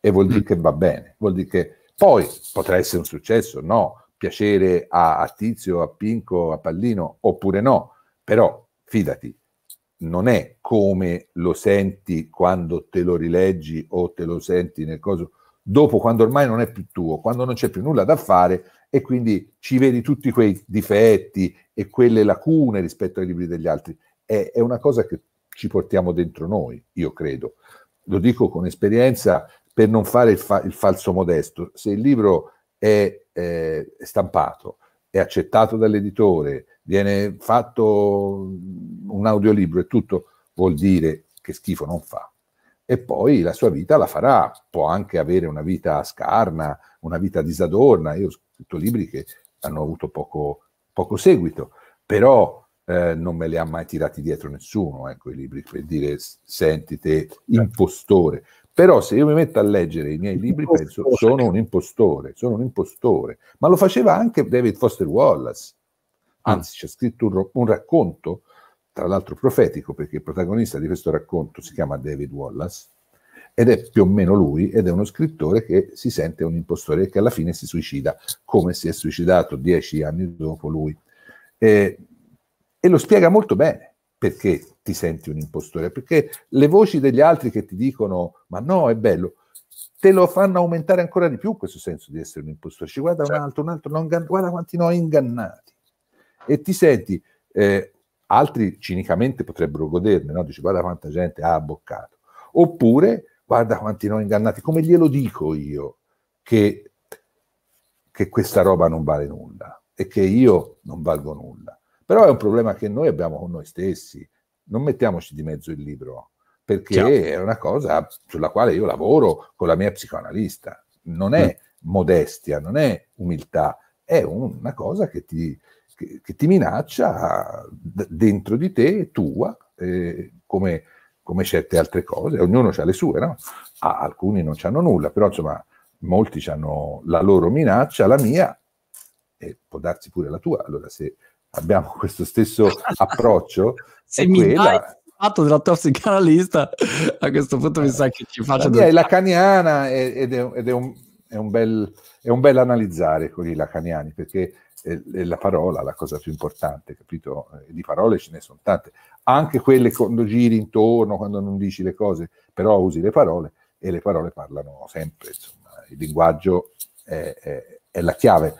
e vuol dire mm. che va bene, vuol dire che poi potrà essere un successo, no, piacere a, a Tizio, a Pinco, a Pallino, oppure no, però fidati, non è come lo senti quando te lo rileggi o te lo senti nel coso dopo quando ormai non è più tuo, quando non c'è più nulla da fare e quindi ci vedi tutti quei difetti e quelle lacune rispetto ai libri degli altri. È, è una cosa che ci portiamo dentro noi, io credo. Lo dico con esperienza per non fare il, fa- il falso modesto. Se il libro è, è stampato, è accettato dall'editore, viene fatto un audiolibro e tutto, vuol dire che schifo non fa e poi la sua vita la farà, può anche avere una vita scarna, una vita disadorna, io ho scritto libri che hanno avuto poco, poco seguito, però eh, non me li ha mai tirati dietro nessuno, ecco i libri per dire sentite certo. impostore, però se io mi metto a leggere i miei libri impostore. penso sono un impostore, sono un impostore, ma lo faceva anche David Foster Wallace, anzi mm. c'è scritto un, un racconto tra l'altro profetico perché il protagonista di questo racconto si chiama David Wallace ed è più o meno lui ed è uno scrittore che si sente un impostore e che alla fine si suicida come si è suicidato dieci anni dopo lui e, e lo spiega molto bene perché ti senti un impostore perché le voci degli altri che ti dicono ma no è bello te lo fanno aumentare ancora di più questo senso di essere un impostore ci guarda un certo. altro un altro non, guarda quanti noi ingannati e ti senti eh, altri cinicamente potrebbero goderne, no? dici guarda quanta gente ha abboccato, oppure guarda quanti non ingannati, come glielo dico io che, che questa roba non vale nulla e che io non valgo nulla. Però è un problema che noi abbiamo con noi stessi, non mettiamoci di mezzo il libro, perché Chiaro. è una cosa sulla quale io lavoro con la mia psicoanalista, non è mm. modestia, non è umiltà, è una cosa che ti, che, che ti minaccia dentro di te, tua, eh, come, come certe altre cose, ognuno ha le sue, no? ah, alcuni non hanno nulla, però insomma molti hanno la loro minaccia, la mia, e può darsi pure la tua, allora se abbiamo questo stesso approccio, se mi quella... dai fatto della tossicanalista a questo punto mi sa che ci faccio... La, mia del... è la caniana ed è, ed è un è un, bel, è un bel analizzare con i lacaniani, perché è, eh, è eh, la parola la cosa più importante, capito? Eh, di parole ce ne sono tante, anche quelle quando giri intorno, quando non dici le cose, però usi le parole e le parole parlano sempre, insomma, il linguaggio è, è, è la chiave.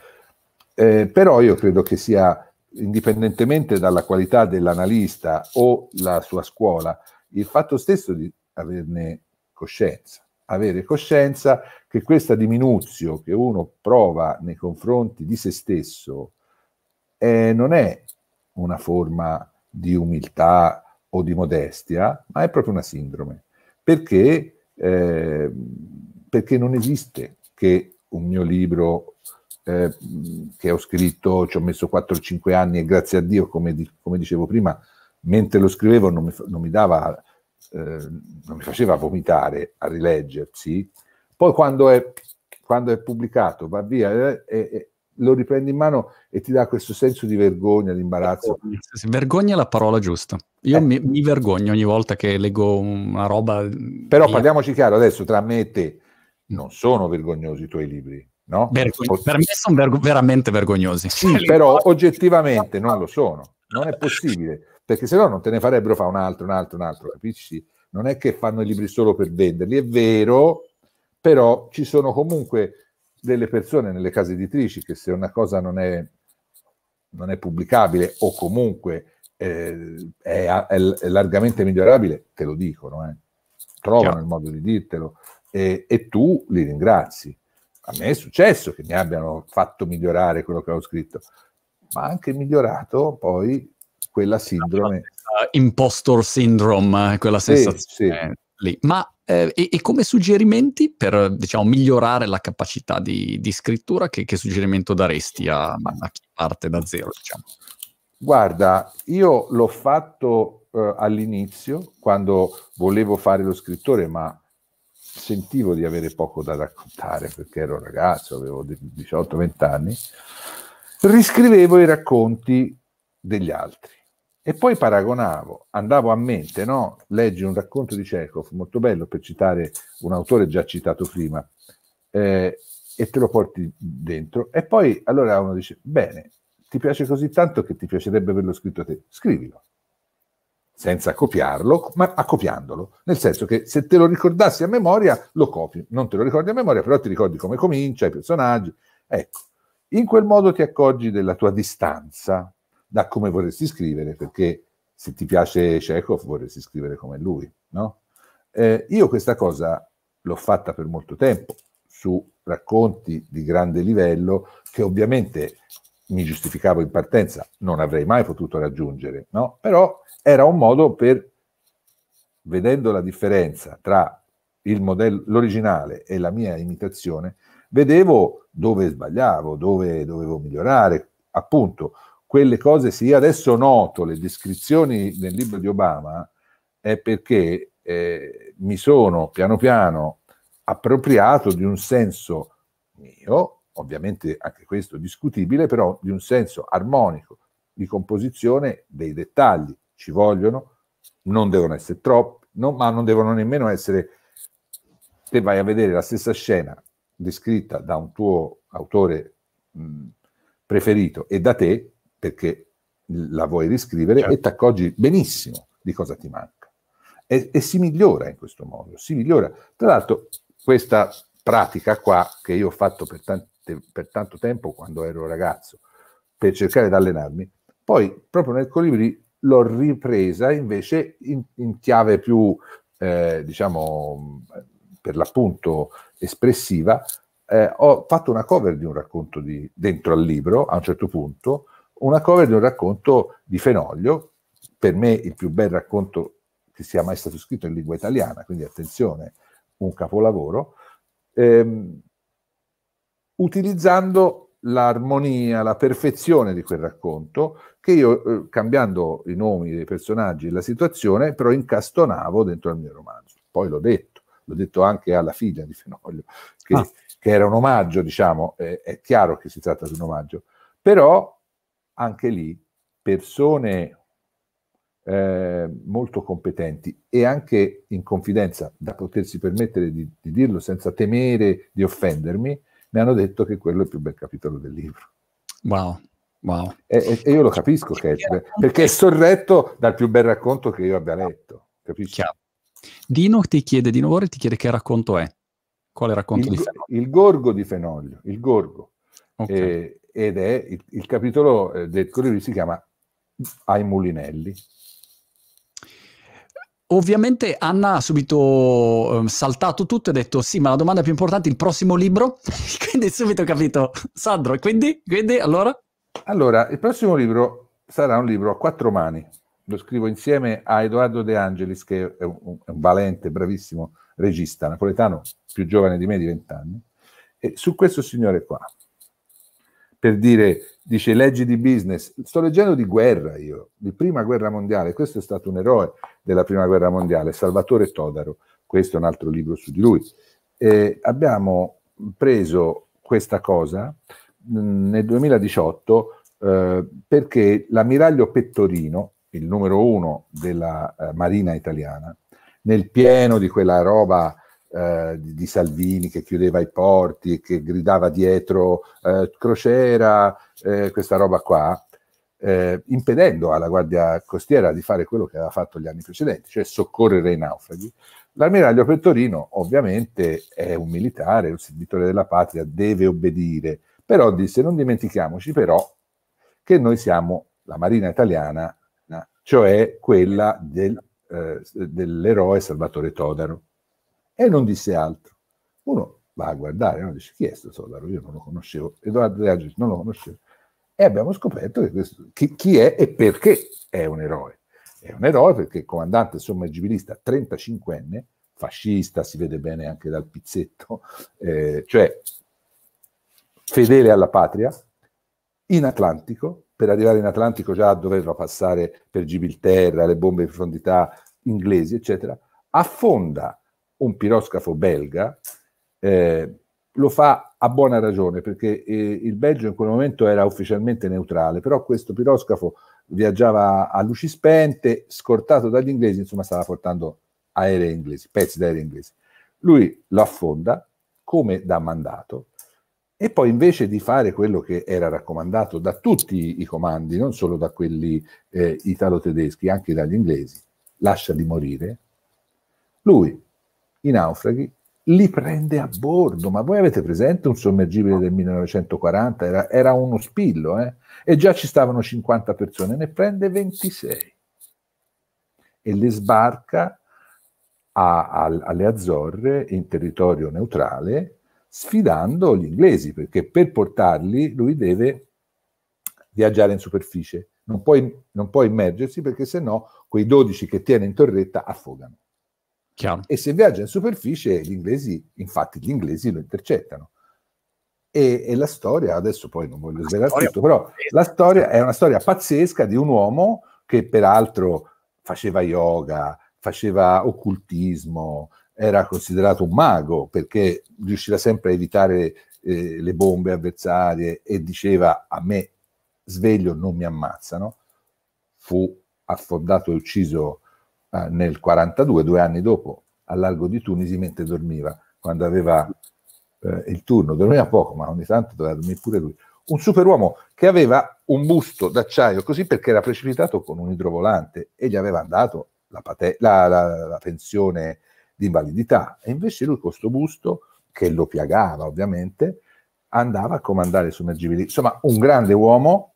Eh, però io credo che sia, indipendentemente dalla qualità dell'analista o la sua scuola, il fatto stesso di averne coscienza avere coscienza che questa diminuzione che uno prova nei confronti di se stesso eh, non è una forma di umiltà o di modestia, ma è proprio una sindrome, perché, eh, perché non esiste che un mio libro eh, che ho scritto, ci ho messo 4-5 anni e grazie a Dio, come, di, come dicevo prima, mentre lo scrivevo non mi, non mi dava Ehm, non mi faceva vomitare a rileggersi, poi quando è, quando è pubblicato va via eh, e, e, lo riprendi in mano e ti dà questo senso di vergogna, di imbarazzo. Vergogna è la parola giusta. Io eh. mi, mi, vergogno ogni volta che leggo una roba. Però mia. parliamoci chiaro adesso, tra me e te, non sono vergognosi i tuoi libri. No? Vergogno. per me sono vergo- veramente vergognosi. Sì, però oggettivamente non lo sono. Non è possibile perché se no non te ne farebbero fa un altro, un altro, un altro, capisci? Non è che fanno i libri solo per venderli, è vero, però ci sono comunque delle persone nelle case editrici che se una cosa non è, non è pubblicabile o comunque eh, è, è, largamente migliorabile, te lo dicono, eh. trovano il modo di dirtelo e, e tu li ringrazi. A me è successo che mi abbiano fatto migliorare quello che ho scritto, ma anche migliorato poi quella sindrome. Eh, impostor syndrome, eh, quella sì, sensazione sì. lì. Ma eh, e, e, come suggerimenti per diciamo, migliorare la capacità di, di scrittura, che, che, suggerimento daresti a, a, chi parte da zero? Diciamo? Guarda, io l'ho fatto eh, all'inizio quando volevo fare lo scrittore, ma sentivo di avere poco da raccontare perché ero ragazzo, avevo 18-20 anni. Riscrivevo i racconti degli altri e poi paragonavo, andavo a mente, no? leggi un racconto di Chekhov, molto bello per citare un autore già citato prima, eh, e te lo porti dentro. E poi allora uno dice, bene, ti piace così tanto che ti piacerebbe averlo scritto a te, scrivilo, senza copiarlo, ma accopiandolo, nel senso che se te lo ricordassi a memoria, lo copi, non te lo ricordi a memoria, però ti ricordi come comincia, i personaggi, ecco. In quel modo ti accorgi della tua distanza da come vorresti scrivere, perché se ti piace Chekhov vorresti scrivere come lui, no? Eh, io questa cosa l'ho fatta per molto tempo su racconti di grande livello che ovviamente mi giustificavo in partenza, non avrei mai potuto raggiungere, no? Però era un modo per, vedendo la differenza tra il modello, l'originale e la mia imitazione, vedevo dove sbagliavo, dove dovevo migliorare, appunto quelle cose, se io adesso noto le descrizioni nel libro di Obama, è perché eh, mi sono piano piano appropriato di un senso mio, ovviamente anche questo discutibile, però di un senso armonico di composizione dei dettagli. Ci vogliono, non devono essere troppi, non, ma non devono nemmeno essere... Se vai a vedere la stessa scena descritta da un tuo autore mh, preferito e da te, perché la vuoi riscrivere certo. e ti accorgi benissimo di cosa ti manca. E, e, si migliora in questo modo, si migliora. Tra l'altro questa pratica qua che io ho fatto per, tante, per tanto tempo quando ero ragazzo, per cercare di allenarmi, poi proprio nel Colibri l'ho ripresa invece in, in chiave più, eh, diciamo, per l'appunto espressiva, eh, ho fatto una cover di un racconto di, dentro al libro a un certo punto una cover di un racconto di Fenoglio, per me il più bel racconto che sia mai stato scritto in lingua italiana, quindi attenzione, un capolavoro, ehm, utilizzando l'armonia, la perfezione di quel racconto, che io, eh, cambiando i nomi dei personaggi e la situazione, però incastonavo dentro al mio romanzo. Poi l'ho detto, l'ho detto anche alla figlia di Fenoglio, che, ah. che era un omaggio, diciamo, eh, è chiaro che si tratta di un omaggio, però anche lì persone eh, molto competenti e anche in confidenza, da potersi permettere di, di, dirlo senza temere di offendermi, mi hanno detto che quello è il più bel capitolo del libro. Wow, wow. E, e io lo capisco, che perché è sorretto dal più bel racconto che io abbia letto, capisci? Dino ti chiede, Dino Vore ti chiede che racconto è. Quale racconto il, di Fenoglio? Il Gorgo di Fenoglio, il Gorgo. Okay. Eh, ed è il, il capitolo eh, del Corriere si chiama Ai Mulinelli. Ovviamente Anna ha subito um, saltato tutto e ha detto sì, ma la domanda più importante è il prossimo libro. quindi subito ho capito. Sandro, quindi, quindi allora? Allora, il prossimo libro sarà un libro a quattro mani. Lo scrivo insieme a Edoardo De Angelis, che è un, un valente, bravissimo regista napoletano, più giovane di me di vent'anni. E su questo signore qua, per dire, dice leggi di business, sto leggendo di guerra io, di prima guerra mondiale, questo è stato un eroe della prima guerra mondiale, Salvatore Todaro, questo è un altro libro su di lui. Eh, abbiamo preso questa cosa mm, nel 2018 eh, perché l'ammiraglio Pettorino, il numero uno della eh, Marina italiana, nel pieno di quella roba eh, di, Salvini che chiudeva i porti, che gridava dietro eh, crociera, eh, questa roba qua, eh, impedendo alla Guardia Costiera di fare quello che aveva fatto gli anni precedenti, cioè soccorrere i naufraghi. L'ammiraglio Pettorino ovviamente è un militare, un servitore della patria, deve obbedire, però disse non dimentichiamoci però che noi siamo la Marina italiana, cioè quella del, eh, dell'eroe Salvatore Todaro. E non disse altro. Uno va a guardare, uno dice chi è questo Sodaro? Io non lo conoscevo, Edoardo Reagic non lo conoscevo. E abbiamo scoperto che questo, chi, chi è e perché è un eroe. È un eroe perché il comandante sommergibilista 35enne, fascista, si vede bene anche dal pizzetto, eh, cioè fedele alla patria, in Atlantico, per arrivare in Atlantico già doveva passare per Gibilterra, le bombe di profondità inglesi, eccetera, affonda un piroscafo belga, eh, lo fa a buona ragione perché eh, il Belgio in quel momento era ufficialmente neutrale, però questo piroscafo viaggiava a luci spente, scortato dagli inglesi, insomma stava portando aerei inglesi, pezzi d'aerei inglesi. Lui lo affonda come da mandato e poi invece di fare quello che era raccomandato da tutti i comandi, non solo da quelli eh, italo-tedeschi, anche dagli inglesi, lascia di morire, lui i naufraghi, li prende a bordo. Ma voi avete presente un sommergibile del 1940? Era, era uno spillo, eh? e già ci stavano 50 persone, ne prende 26 e le sbarca a, a, alle Azzorre in territorio neutrale, sfidando gli inglesi, perché per portarli lui deve viaggiare in superficie, non può, non può immergersi perché se no quei 12 che tiene in torretta affogano. Chiaro. E se viaggia in superficie, gli inglesi, infatti gli inglesi lo intercettano. E, e la storia, adesso poi non voglio svelare tutto, però la storia è una storia pazzesca di un uomo che peraltro faceva yoga, faceva occultismo, era considerato un mago perché riusciva sempre a evitare eh, le bombe avversarie e diceva a me sveglio non mi ammazzano, fu affondato e ucciso eh, nel 42, due anni dopo, al largo di Tunisi mentre dormiva, quando aveva eh, il turno, dormiva poco, ma ogni tanto doveva dormire pure lui. Un superuomo che aveva un busto d'acciaio così perché era precipitato con un idrovolante e gli aveva dato la, pate- la, la, la pensione di invalidità. E invece lui con questo busto, che lo piagava ovviamente, andava a comandare i sommergibili. Insomma, un grande uomo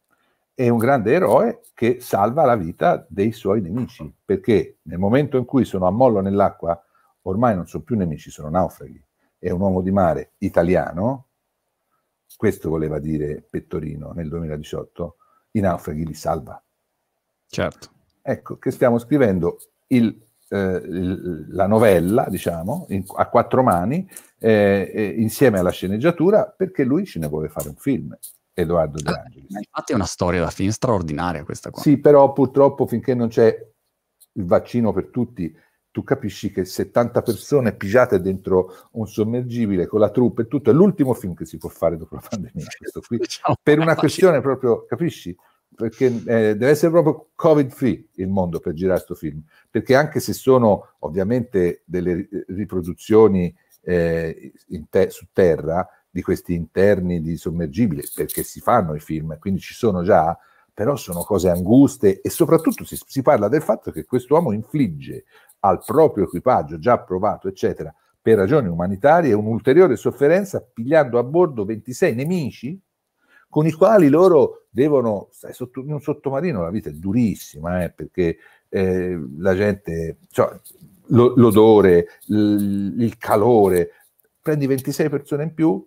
è un grande eroe che salva la vita dei suoi nemici, perché nel momento in cui sono a mollo nell'acqua, ormai non sono più nemici, sono naufraghi. È un uomo di mare italiano, questo voleva dire Pettorino nel 2018, i naufraghi li salva. Certo. Ecco, che stiamo scrivendo il, eh, la novella, diciamo, in, a quattro mani, eh, eh, insieme alla sceneggiatura, perché lui ce ne vuole fare un film Edoardo De ah, Angelis. Ah, infatti è una storia da film straordinaria questa qua. Sì, però purtroppo finché non c'è il vaccino per tutti, tu capisci che 70 persone pigiate dentro un sommergibile con la truppa e tutto, è l'ultimo film che si può fare dopo la pandemia, questo qui, diciamo per una questione proprio, capisci? Perché eh, deve essere proprio covid free il mondo per girare questo film, perché anche se sono ovviamente delle riproduzioni eh, te- su terra, di questi interni di sommergibile, perché si fanno i film, quindi ci sono già, però sono cose anguste e soprattutto si, si parla del fatto che quest'uomo infligge al proprio equipaggio, già approvato, eccetera, per ragioni umanitarie, un'ulteriore sofferenza pigliando a bordo 26 nemici con i quali loro devono, in un sottomarino la vita è durissima, eh, perché eh, la gente, cioè, l'odore, il calore, prendi 26 persone in più,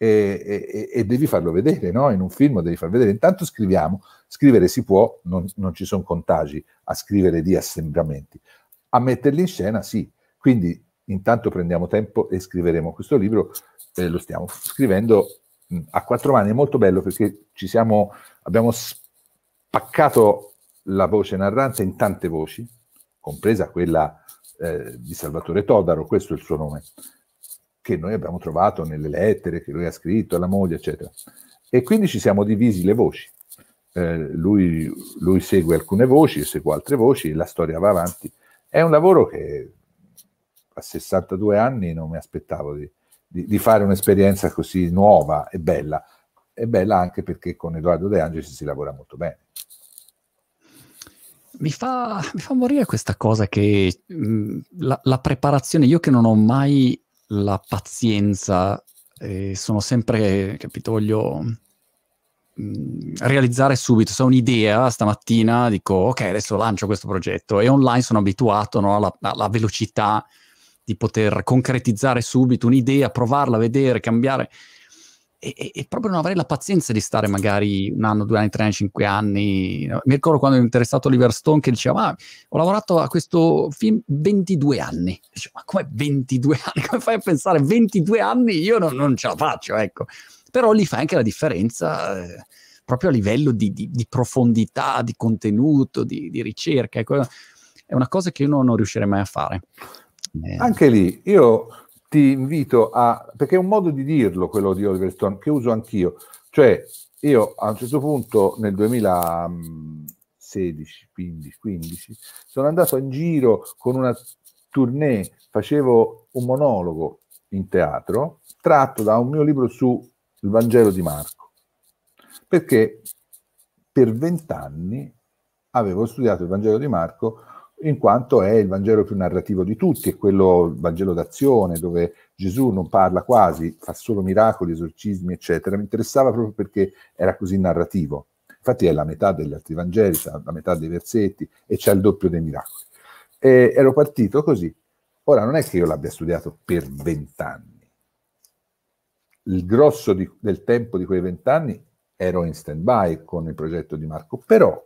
e, e, e devi farlo vedere, no? in un film devi far vedere. Intanto scriviamo, scrivere si può, non, non ci sono contagi a scrivere di assembramenti, a metterli in scena sì, quindi intanto prendiamo tempo e scriveremo questo libro, eh, lo stiamo scrivendo mh, mm, a quattro mani, è molto bello perché ci siamo, abbiamo spaccato la voce narrante in tante voci, compresa quella eh, di Salvatore Todaro, questo è il suo nome, che noi abbiamo trovato nelle lettere che lui ha scritto alla moglie, eccetera. E quindi ci siamo divisi le voci. Eh, lui, lui, segue alcune voci, io seguo altre voci, la storia va avanti. È un lavoro che a 62 anni non mi aspettavo di, di, di fare un'esperienza così nuova e bella. È bella anche perché con Edoardo De Angelis si lavora molto bene. Mi fa, mi fa morire questa cosa che mh, mm, la, la preparazione, io che non ho mai la pazienza e sono sempre, capito, voglio mm, realizzare subito. Se ho un'idea stamattina, dico ok, adesso lancio questo progetto e online sono abituato no, alla, alla, velocità di poter concretizzare subito un'idea, provarla, vedere, cambiare e, e, proprio non avrei la pazienza di stare magari un anno, due anni, tre anni, cinque anni. Mi ricordo quando mi è interessato Oliver Stone che diceva, ma ho lavorato a questo film 22 anni. Dicevo, ma come 22 anni? Come fai a pensare 22 anni? Io non, non ce la faccio, ecco. Però lì fa anche la differenza eh, proprio a livello di, di, di, profondità, di contenuto, di, di ricerca. Ecco. È una cosa che io non, non riuscirei mai a fare. Eh. Anche lì, io ti invito a... perché è un modo di dirlo quello di Oliver Stone, che uso anch'io. Cioè, io a un certo punto nel 2016, 15, 15, sono andato in giro con una tournée, facevo un monologo in teatro tratto da un mio libro sul Vangelo di Marco, perché per vent'anni avevo studiato il Vangelo di Marco in quanto è il Vangelo più narrativo di tutti, è quello il Vangelo d'azione dove Gesù non parla quasi, fa solo miracoli, esorcismi, eccetera. Mi interessava proprio perché era così narrativo. Infatti è la metà degli altri Vangeli, c'è la metà dei versetti e c'è il doppio dei miracoli. E ero partito così. Ora non è che io l'abbia studiato per vent'anni. Il grosso di, del tempo di quei vent'anni ero in stand-by con il progetto di Marco, però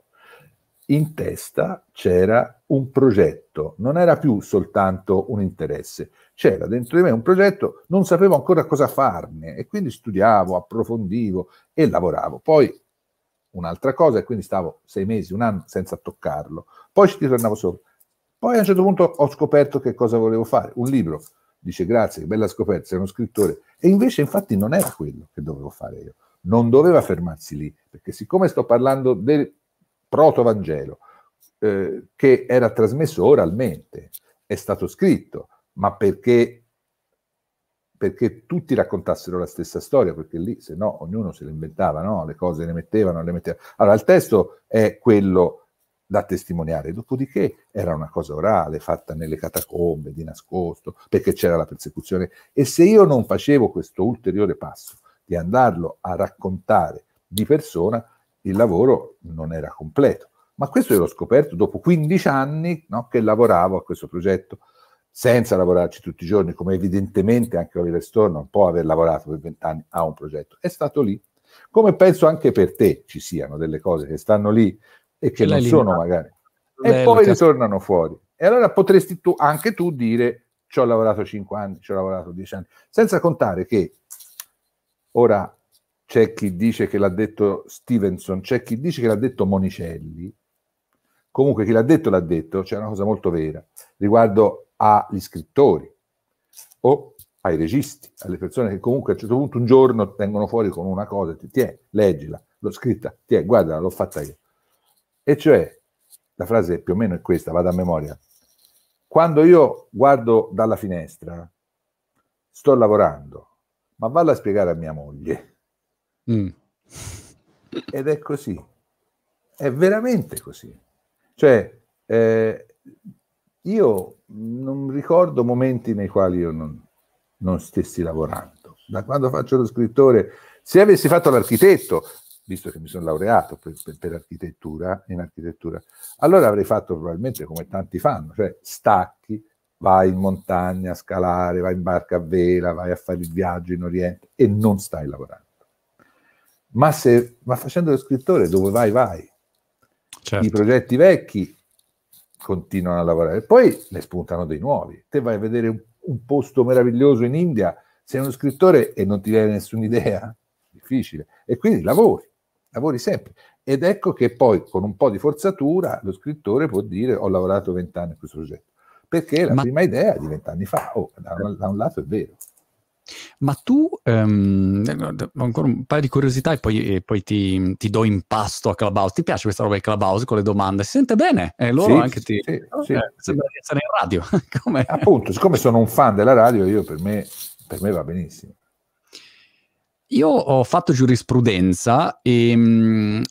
in testa c'era un progetto, non era più soltanto un interesse, c'era dentro di me un progetto, non sapevo ancora cosa farne e quindi studiavo, approfondivo e lavoravo. Poi un'altra cosa e quindi stavo sei mesi, un anno senza toccarlo, poi ci tornavo sopra. Poi a un certo punto ho scoperto che cosa volevo fare, un libro. Dice grazie, che bella scoperta, sei uno scrittore. E invece infatti non era quello che dovevo fare io. Non doveva fermarsi lì, perché siccome sto parlando del protovangelo, eh, che era trasmesso oralmente, è stato scritto, ma perché, perché tutti raccontassero la stessa storia, perché lì se no ognuno se le inventava, no? le cose le mettevano, le mettevano. Allora il testo è quello da testimoniare, dopodiché era una cosa orale fatta nelle catacombe di nascosto perché c'era la persecuzione e se io non facevo questo ulteriore passo di andarlo a raccontare di persona, il lavoro non era completo. Ma questo io l'ho scoperto dopo 15 anni no, che lavoravo a questo progetto senza lavorarci tutti i giorni, come evidentemente anche Oliver Storno può aver lavorato per 20 anni a un progetto, è stato lì. Come penso anche per te ci siano delle cose che stanno lì e che non sono magari, e poi ritornano fuori. E allora potresti tu, anche tu dire ci ho lavorato 5 anni, ci ho lavorato 10 anni, senza contare che ora c'è chi dice che l'ha detto Stevenson, c'è chi dice che l'ha detto Monicelli, comunque chi l'ha detto l'ha detto, c'è una cosa molto vera riguardo agli scrittori o ai registi, alle persone che comunque a un certo punto un giorno tengono fuori con una cosa, ti è, leggila, l'ho scritta, ti è, guarda, l'ho fatta io. E cioè, la frase più o meno è questa, vado a memoria. Quando io guardo dalla finestra, sto lavorando, ma vado a spiegare a mia moglie Mm. Ed è così, è veramente così. Cioè, eh, io non ricordo momenti nei quali io non, non stessi lavorando. Da quando faccio lo scrittore, se avessi fatto l'architetto, visto che mi sono laureato per, per, per, architettura, in architettura, allora avrei fatto probabilmente come tanti fanno, cioè stacchi, vai in montagna a scalare, vai in barca a vela, vai a fare il viaggio in Oriente e non stai lavorando. Ma, se, ma facendo lo scrittore dove vai vai? Certo. I progetti vecchi continuano a lavorare, poi ne spuntano dei nuovi. Te vai a vedere un, un posto meraviglioso in India, sei uno scrittore e non ti viene nessuna idea, difficile. E quindi lavori, lavori sempre. Ed ecco che poi con un po' di forzatura lo scrittore può dire ho lavorato vent'anni a questo progetto, perché la Ma... prima idea di vent'anni fa, oh, da, un, da un lato è vero. Ma tu, um, ancora un paio di curiosità e poi, e poi ti, ti, do impasto a Clubhouse. Ti piace questa roba di Clubhouse con le domande? Si sente bene? E eh, loro sì, anche ti... Sì, oh, sì, eh, di essere in radio. Come... Appunto, siccome sono un fan della radio, io per me, per me va benissimo. Io ho fatto giurisprudenza e ehm,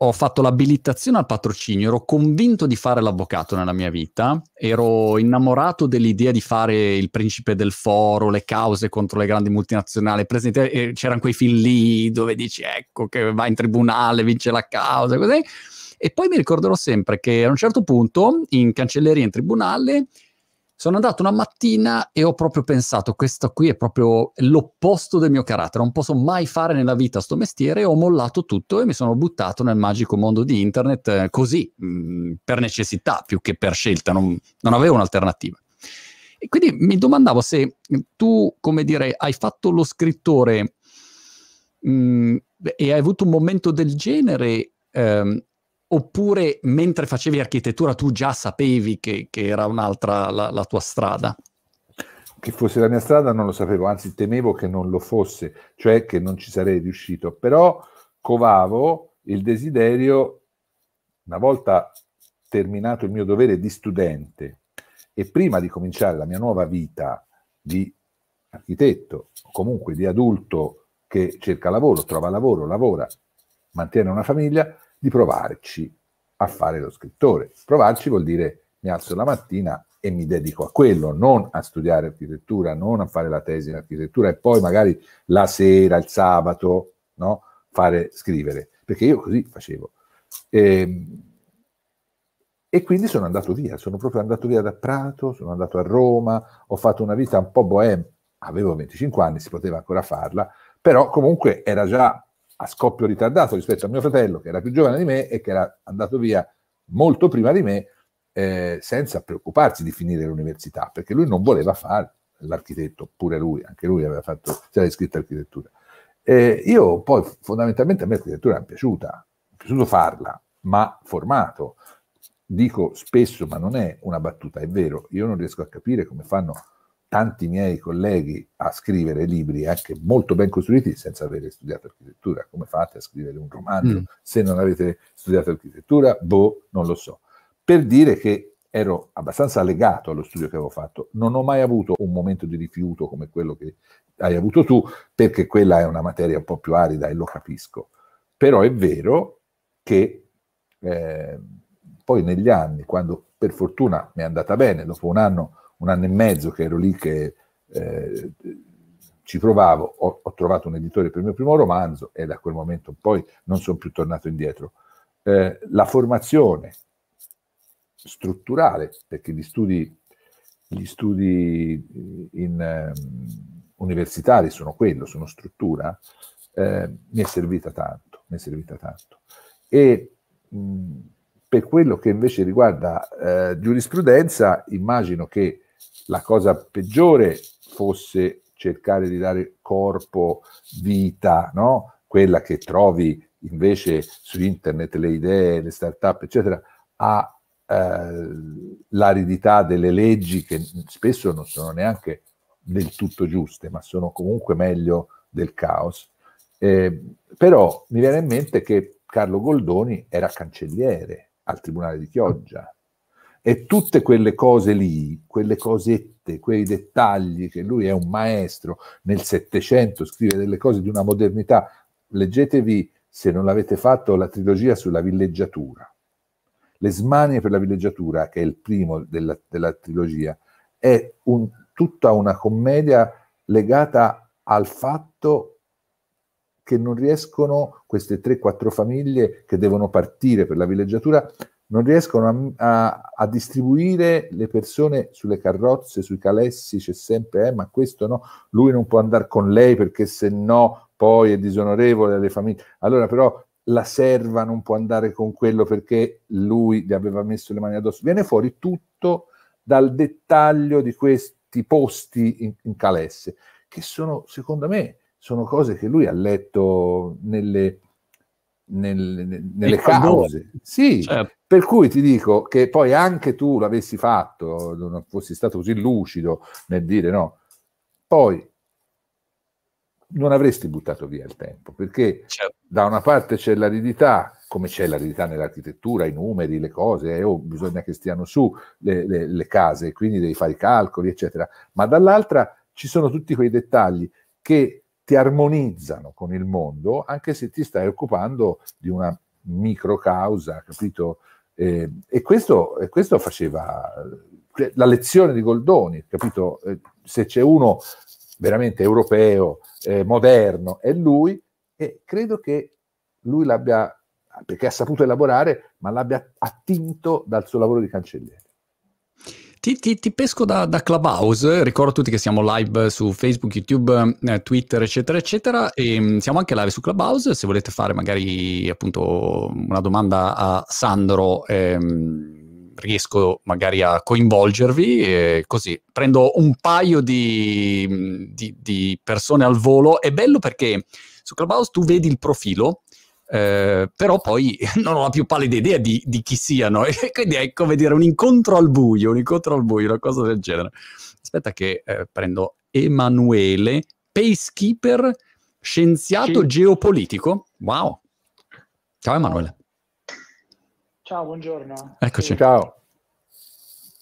ho fatto l'abilitazione al patrocinio, ero convinto di fare l'avvocato nella mia vita, ero innamorato dell'idea di fare il principe del foro, le cause contro le grandi multinazionali, presente, eh, c'erano quei film lì dove dici ecco che va in tribunale, vince la causa, così. E poi mi ricorderò sempre che a un certo punto in cancelleria, in tribunale, sono andato una mattina e ho proprio pensato, questo qui è proprio l'opposto del mio carattere, non posso mai fare nella vita sto mestiere, ho mollato tutto e mi sono buttato nel magico mondo di internet eh, così, mm, per necessità più che per scelta, non, non avevo un'alternativa. E quindi mi domandavo se tu, come dire, hai fatto lo scrittore mh, mm, e hai avuto un momento del genere ehm, oppure mentre facevi architettura tu già sapevi che, che era un'altra la, la, tua strada? Che fosse la mia strada non lo sapevo, anzi temevo che non lo fosse, cioè che non ci sarei riuscito, però covavo il desiderio, una volta terminato il mio dovere di studente e prima di cominciare la mia nuova vita di architetto, comunque di adulto che cerca lavoro, trova lavoro, lavora, mantiene una famiglia, di provarci a fare lo scrittore. Provarci vuol dire mi alzo la mattina e mi dedico a quello, non a studiare architettura, non a fare la tesi in architettura e poi magari la sera, il sabato, no? fare scrivere, perché io così facevo. E, ehm, e quindi sono andato via, sono proprio andato via da Prato, sono andato a Roma, ho fatto una vita un po' bohème, avevo 25 anni, si poteva ancora farla, però comunque era già a scoppio ritardato rispetto a mio fratello, che era più giovane di me e che era andato via molto prima di me, eh, senza preoccuparsi di finire l'università, perché lui non voleva fare l'architetto, pure lui, anche lui aveva fatto, si era iscritto architettura. Eh, io poi fondamentalmente a me l'architettura mi è piaciuta, mi è piaciuto farla, ma formato. Dico spesso, ma non è una battuta, è vero, io non riesco a capire come fanno tanti miei colleghi a scrivere libri anche molto ben costruiti senza avere studiato architettura. Come fate a scrivere un romanzo mm. se non avete studiato architettura? Boh, non lo so. Per dire che ero abbastanza legato allo studio che avevo fatto, non ho mai avuto un momento di rifiuto come quello che hai avuto tu, perché quella è una materia un po' più arida e lo capisco. Però è vero che eh, poi negli anni, quando per fortuna mi è andata bene, dopo un anno un anno e mezzo che ero lì che eh, ci provavo, ho, ho, trovato un editore per il mio primo romanzo e da quel momento poi non sono più tornato indietro. Eh, la formazione strutturale, perché gli studi, gli studi in, eh, universitari sono quello, sono struttura, eh, mi è servita tanto, mi è servita tanto. E mh, per quello che invece riguarda eh, giurisprudenza, immagino che la cosa peggiore fosse cercare di dare corpo, vita, no? quella che trovi invece su internet, le idee, le start-up, eccetera, ha eh, l'aridità delle leggi che spesso non sono neanche del tutto giuste, ma sono comunque meglio del caos. Eh, però mi viene in mente che Carlo Goldoni era cancelliere al Tribunale di Chioggia, e tutte quelle cose lì, quelle cosette, quei dettagli che lui è un maestro nel Settecento, scrive delle cose di una modernità. Leggetevi, se non l'avete fatto, la trilogia sulla villeggiatura. Le smanie per la villeggiatura, che è il primo della, della trilogia, è un, tutta una commedia legata al fatto che non riescono queste 3-4 famiglie che devono partire per la villeggiatura non riescono a, a, a, distribuire le persone sulle carrozze, sui calessi, c'è sempre, eh, ma questo no, lui non può andare con lei perché se no poi è disonorevole alle famiglie. Allora però la serva non può andare con quello perché lui gli aveva messo le mani addosso. Viene fuori tutto dal dettaglio di questi posti in, in calesse, che sono, secondo me, sono cose che lui ha letto nelle nel, nelle Il cause. Sì, certo. per cui ti dico che poi anche tu l'avessi fatto, non fossi stato così lucido nel dire no, poi non avresti buttato via il tempo, perché certo. da una parte c'è l'aridità, come c'è l'aridità nell'architettura, i numeri, le cose, eh, oh, bisogna che stiano su le, le, le case, quindi devi fare i calcoli, eccetera, ma dall'altra ci sono tutti quei dettagli che ti armonizzano con il mondo, anche se ti stai occupando di una microcausa, capito? Eh, e, questo, e, questo, faceva eh, la lezione di Goldoni, capito? Eh, se c'è uno veramente europeo, eh, moderno, è lui, e credo che lui l'abbia, perché ha saputo elaborare, ma l'abbia attinto dal suo lavoro di cancelliere. Ti, ti, ti pesco da, da, Clubhouse, ricordo tutti che siamo live su Facebook, YouTube, eh, Twitter, eccetera, eccetera, e mm, siamo anche live su Clubhouse, se volete fare magari appunto una domanda a Sandro. Ehm, riesco magari a coinvolgervi eh, così prendo un paio di, di, di persone al volo è bello perché su Clubhouse tu vedi il profilo eh, però poi non ho la più pallida idea di, di chi siano, e quindi è come dire un incontro al buio, un incontro al buio, una cosa del genere. Aspetta che eh, prendo Emanuele, Pacekeeper, scienziato sì. geopolitico. Wow. Ciao Emanuele. Ciao, buongiorno. Eccoci. Sì. Ciao.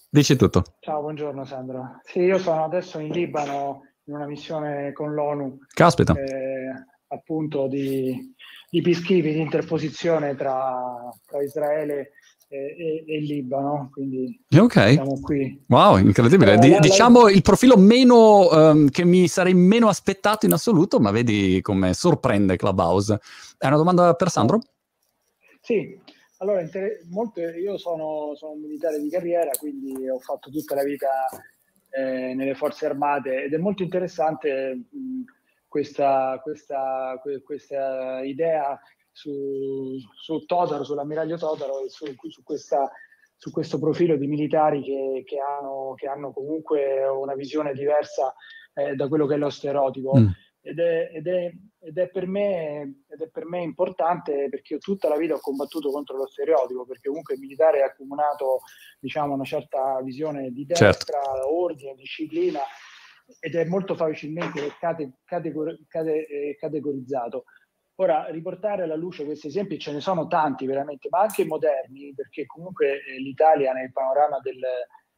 Dici tutto. Ciao, buongiorno Sandro. Sì, io sono adesso in Libano in una missione con l'ONU. Caspita. Eh, appunto di i pischivi di interposizione tra, tra Israele e, e, e, Libano. Quindi eh, okay. siamo qui. Wow, incredibile. Eh, D- diciamo il profilo meno um, che mi sarei meno aspettato in assoluto, ma vedi come sorprende Clubhouse. È una domanda per Sandro? Sì. Allora, inter- molto, io sono, sono, un militare di carriera, quindi ho fatto tutta la vita eh, nelle forze armate ed è molto interessante mh, questa, questa, questa idea su, su Todaro, sull'ammiraglio Totaro e su, su, questa, su, questo profilo di militari che, che, hanno, che hanno, comunque una visione diversa eh, da quello che è lo stereotipo. Mm. Ed, è, ed, è, ed, è me, ed è, per me, importante perché io tutta la vita ho combattuto contro lo stereotipo, perché comunque il militare ha accumulato diciamo, una certa visione di certo. destra, certo. ordine, disciplina ed è molto facilmente cate, categor, cate, eh, categorizzato. Ora, riportare alla luce questi esempi, ce ne sono tanti veramente, ma anche moderni, perché comunque eh, l'Italia nel panorama del,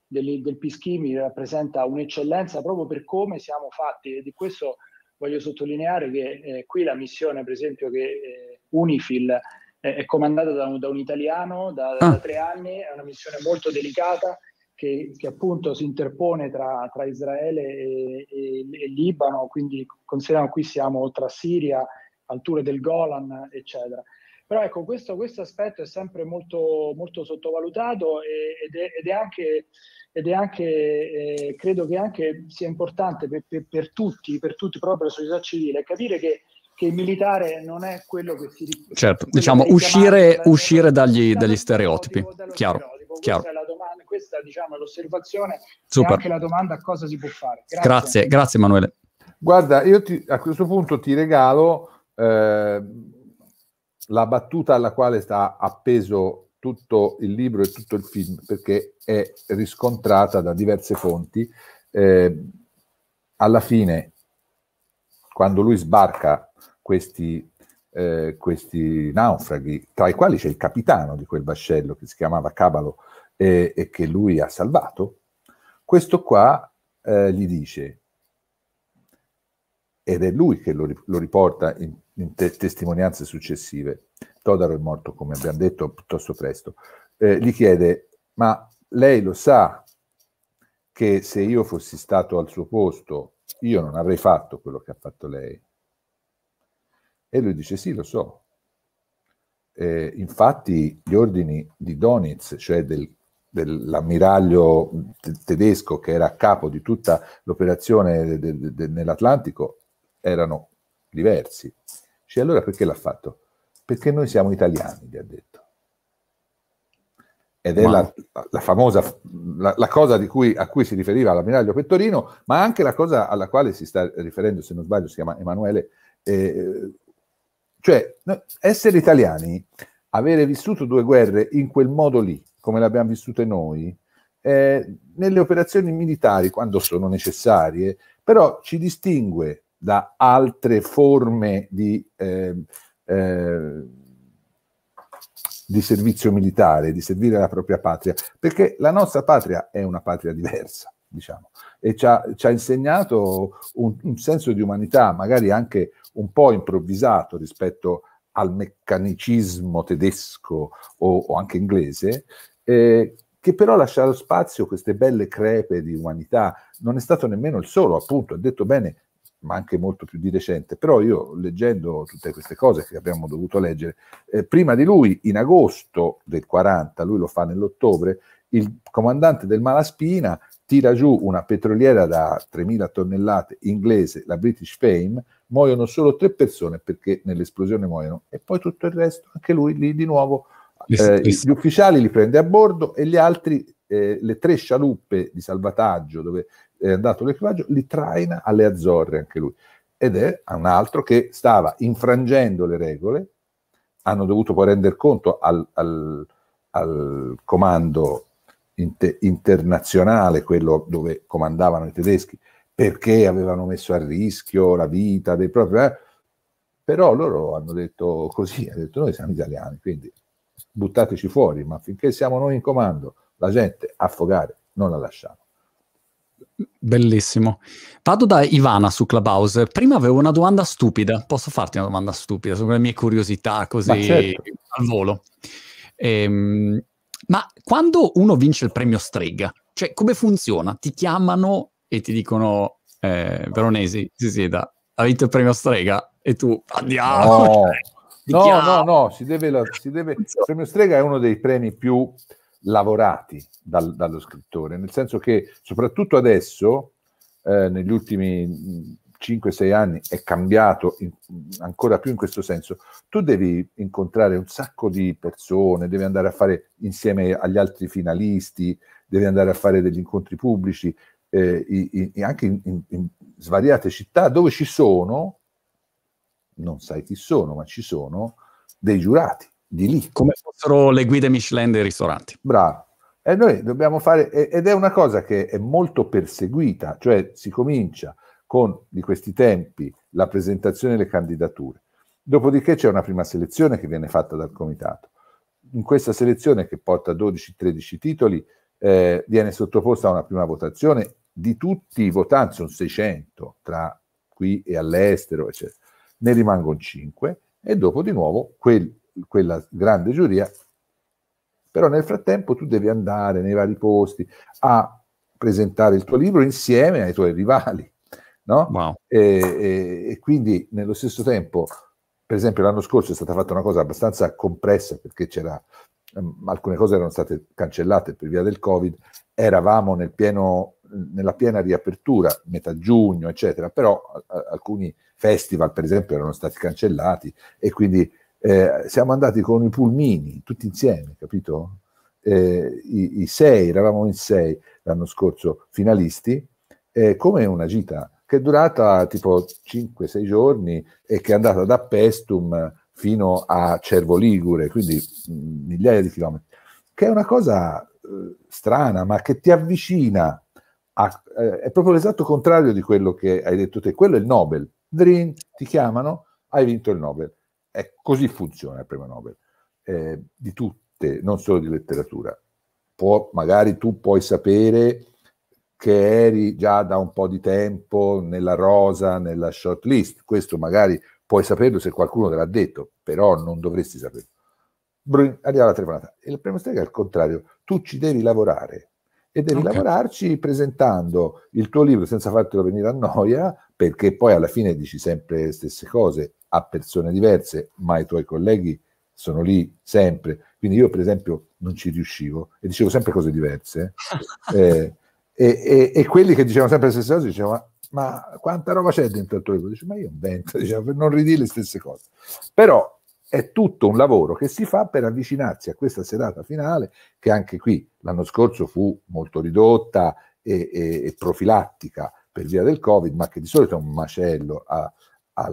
del, del Pischimi rappresenta un'eccellenza proprio per come siamo fatti e di questo voglio sottolineare che eh, qui la missione, per esempio, che eh, Unifil è comandata da un, da un italiano da, da, ah. tre anni, è una missione molto delicata che, che, appunto si interpone tra, tra Israele e, e, e, Libano, quindi consideriamo qui siamo oltre a Siria, alture del Golan, eccetera. Però ecco, questo, questo aspetto è sempre molto, molto sottovalutato e, ed, è, ed, è, anche, ed è anche eh, credo che anche sia importante per, per, per, tutti, per tutti, proprio per la società civile, capire che che il militare non è quello che si certo diciamo uscire, uscire dagli, diciamo dagli stereotipi chiaro, stereotipo. chiaro. Questa è la questa diciamo, è l'osservazione Super. e anche la domanda a cosa si può fare. Grazie, grazie, grazie Emanuele. Guarda, io ti, a questo punto ti regalo eh, la battuta alla quale sta appeso tutto il libro e tutto il film, perché è riscontrata da diverse fonti. Eh, alla fine, quando lui sbarca questi, eh, questi naufraghi, tra i quali c'è il capitano di quel vascello che si chiamava Cabalo e, e che lui ha salvato, questo qua eh, gli dice, ed è lui che lo, lo riporta in, in te, testimonianze successive, Todaro è morto, come abbiamo detto, piuttosto presto, eh, gli chiede, ma lei lo sa che se io fossi stato al suo posto, io non avrei fatto quello che ha fatto lei? E lui dice, sì, lo so. Eh, infatti gli ordini di Donitz, cioè del dell'ammiraglio tedesco che era a capo di tutta l'operazione nell'Atlantico erano diversi. Cioè, allora perché l'ha fatto? Perché noi siamo italiani, gli ha detto. Ed è wow. la, la, famosa, la, la cosa cui, a cui si riferiva l'ammiraglio Pettorino, ma anche la cosa alla quale si sta riferendo, se non sbaglio, si chiama Emanuele. Eh, cioè, essere italiani, avere vissuto due guerre in quel modo lì, come l'abbiamo vissuta noi, eh, nelle operazioni militari, quando sono necessarie, però ci distingue da altre forme di, eh, eh, di servizio militare, di servire la propria patria, perché la nostra patria è una patria diversa, diciamo, e ci ha, ci ha insegnato un, un senso di umanità, magari anche un po' improvvisato rispetto a al meccanicismo tedesco o, o anche inglese, eh, che però lascia spazio a queste belle crepe di umanità. Non è stato nemmeno il solo, appunto, ha detto bene, ma anche molto più di recente. Però io leggendo tutte queste cose che abbiamo dovuto leggere, eh, prima di lui, in agosto del 40, lui lo fa nell'ottobre, il comandante del Malaspina tira giù una petroliera da 3.000 tonnellate inglese, la British Fame, muoiono solo tre persone perché nell'esplosione muoiono e poi tutto il resto, anche lui lì di nuovo, eh, gli ufficiali li prende a bordo e gli altri, eh, le tre scialuppe di salvataggio dove è andato l'equipaggio, li traina alle Azzorre anche lui. Ed è un altro che stava infrangendo le regole, hanno dovuto poi rendere conto al, al, al comando inter- internazionale, quello dove comandavano i tedeschi, perché avevano messo a rischio la vita dei propri... Eh, però loro hanno detto così, hanno detto noi siamo italiani, quindi buttateci fuori, ma finché siamo noi in comando, la gente affogare non la lasciamo. Bellissimo. Vado da Ivana su Clubhouse. Prima avevo una domanda stupida. Posso farti una domanda stupida sulle mie curiosità così certo. al volo? Ehm, ma quando uno vince il premio Strega, cioè come funziona? Ti chiamano e ti dicono eh, Veronesi si sieda, ha vinto il premio strega e tu andiamo. No, no, no, no, si deve, la, si deve... il premio strega è uno dei premi più lavorati dal, dallo scrittore, nel senso che soprattutto adesso, eh, negli ultimi 5-6 anni, è cambiato in, ancora più in questo senso. Tu devi incontrare un sacco di persone, devi andare a fare insieme agli altri finalisti, devi andare a fare degli incontri pubblici, eh, i, i, anche in, in, in, svariate città dove ci sono, non sai chi sono, ma ci sono dei giurati di lì. Come fossero le guide Michelin dei ristoranti. Bravo. E noi dobbiamo fare, ed è una cosa che è molto perseguita, cioè si comincia con di questi tempi la presentazione delle candidature. Dopodiché c'è una prima selezione che viene fatta dal comitato. In questa selezione che porta 12-13 titoli eh, viene sottoposta a una prima votazione di tutti i votanti, sono 600 tra qui e all'estero, eccetera, ne rimangono 5 e dopo di nuovo quel, quella grande giuria, però nel frattempo tu devi andare nei vari posti a presentare il tuo libro insieme ai tuoi rivali, no? Wow. E, e, e quindi nello stesso tempo, per esempio l'anno scorso è stata fatta una cosa abbastanza compressa perché c'era ehm, alcune cose erano state cancellate per via del Covid, eravamo nel pieno nella piena riapertura, metà giugno, eccetera, però alcuni festival, per esempio, erano stati cancellati e quindi eh, siamo andati con i pulmini, tutti insieme, capito? Eh, i, i, sei, eravamo in sei l'anno scorso finalisti, eh, come una gita che è durata tipo 5-6 giorni e che è andata da Pestum fino a Cervo Ligure, quindi mm, migliaia di chilometri, che è una cosa eh, strana, ma che ti avvicina a, eh, è proprio l'esatto contrario di quello che hai detto te, quello è il Nobel. Dream, ti chiamano, hai vinto il Nobel. È, così funziona il premio Nobel, eh, di tutte, non solo di letteratura. Può, magari tu puoi sapere che eri già da un po' di tempo nella rosa, nella short list. Questo magari puoi saperlo se qualcuno te l'ha detto, però non dovresti saperlo. arriva la telefonata. E il premio Strega è il contrario, tu ci devi lavorare e devi okay. lavorarci presentando il tuo libro senza fartelo venire a noia, perché poi alla fine dici sempre le stesse cose a persone diverse, ma i tuoi colleghi sono lì sempre. Quindi io per esempio non ci riuscivo e dicevo sempre cose diverse. eh, e, e, e, quelli che dicevano sempre le stesse cose dicevano ma, ma quanta roba c'è dentro il tuo libro? Dice, ma io invento, diciamo, non ridi le stesse cose. Però è tutto un lavoro che si fa per avvicinarsi a questa serata finale, che anche qui l'anno scorso fu molto ridotta e, e, e profilattica per via del Covid, ma che di solito è un macello a, a,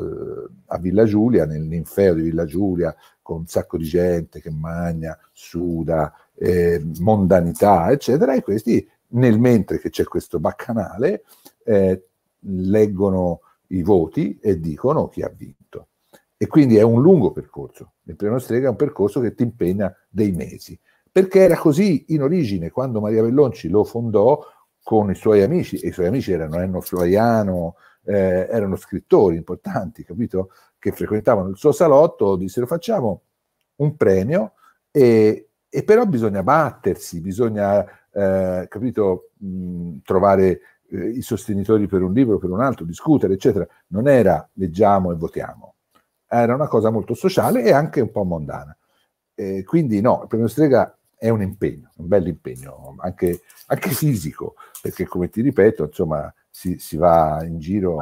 a Villa Giulia, nel ninfeo di Villa Giulia, con un sacco di gente che magna, suda, eh, mondanità, eccetera, e questi nel mentre che c'è questo baccanale eh, leggono i voti e dicono chi ha vinto. E quindi è un lungo percorso. Il Primo Strega è un percorso che ti impegna dei mesi, perché era così in origine quando Maria Bellonci lo fondò con i suoi amici, e i suoi amici erano Enno Floriano, eh, erano scrittori importanti, capito? Che frequentavano il suo salotto, dissero facciamo un premio e, e però bisogna battersi, bisogna, eh, capito, mh, trovare eh, i sostenitori per un libro, per un altro, discutere, eccetera. Non era leggiamo e votiamo, era una cosa molto sociale e anche un po' mondana. Eh, quindi no, il premio Strega è un impegno, un bel impegno, anche, anche, fisico, perché come ti ripeto, insomma, si, si va in giro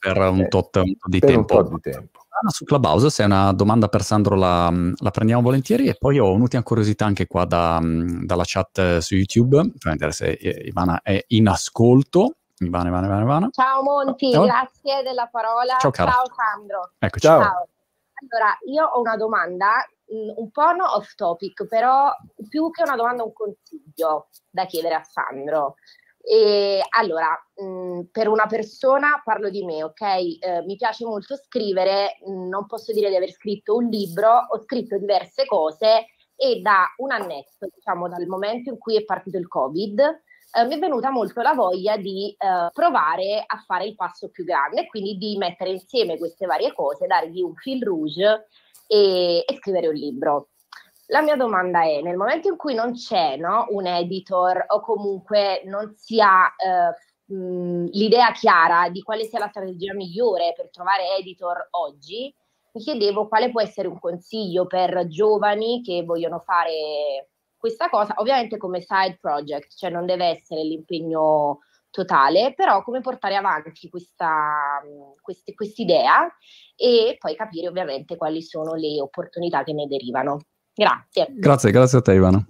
per un eh, tot eh, di, tempo. Un ah, di tempo. su Clubhouse, se è una domanda per Sandro la, la prendiamo volentieri e poi ho un'ultima curiosità anche qua da, dalla chat su YouTube, per vedere se eh, Ivana è in ascolto Ivana, Ivana, Ivana, Ivana. Ciao Monti, Ciao. grazie della parola. Ciao, cara. Ciao Sandro. Eccoci. Ciao. Allora, io ho una domanda, mm, un po' no off topic, però più che una domanda un consiglio da chiedere a Sandro. E allora, mh, mm, per una persona parlo di me, ok? Eh, mi piace molto scrivere, mh, non posso dire di aver scritto un libro, ho scritto diverse cose e da un annetto, diciamo dal momento in cui è partito il Covid, eh, mi è venuta molto la voglia di eh, provare a fare il passo più grande, quindi di mettere insieme queste varie cose, dargli un fil rouge e, e scrivere un libro. La mia domanda è, nel momento in cui non c'è no, un editor o comunque non si ha eh, mh, mm, l'idea chiara di quale sia la strategia migliore per trovare editor oggi, mi chiedevo quale può essere un consiglio per giovani che vogliono fare questa cosa, ovviamente come side project, cioè non deve essere l'impegno totale, però come portare avanti questa idea e poi capire ovviamente quali sono le opportunità che ne derivano. Grazie. Grazie, grazie a te Ivana.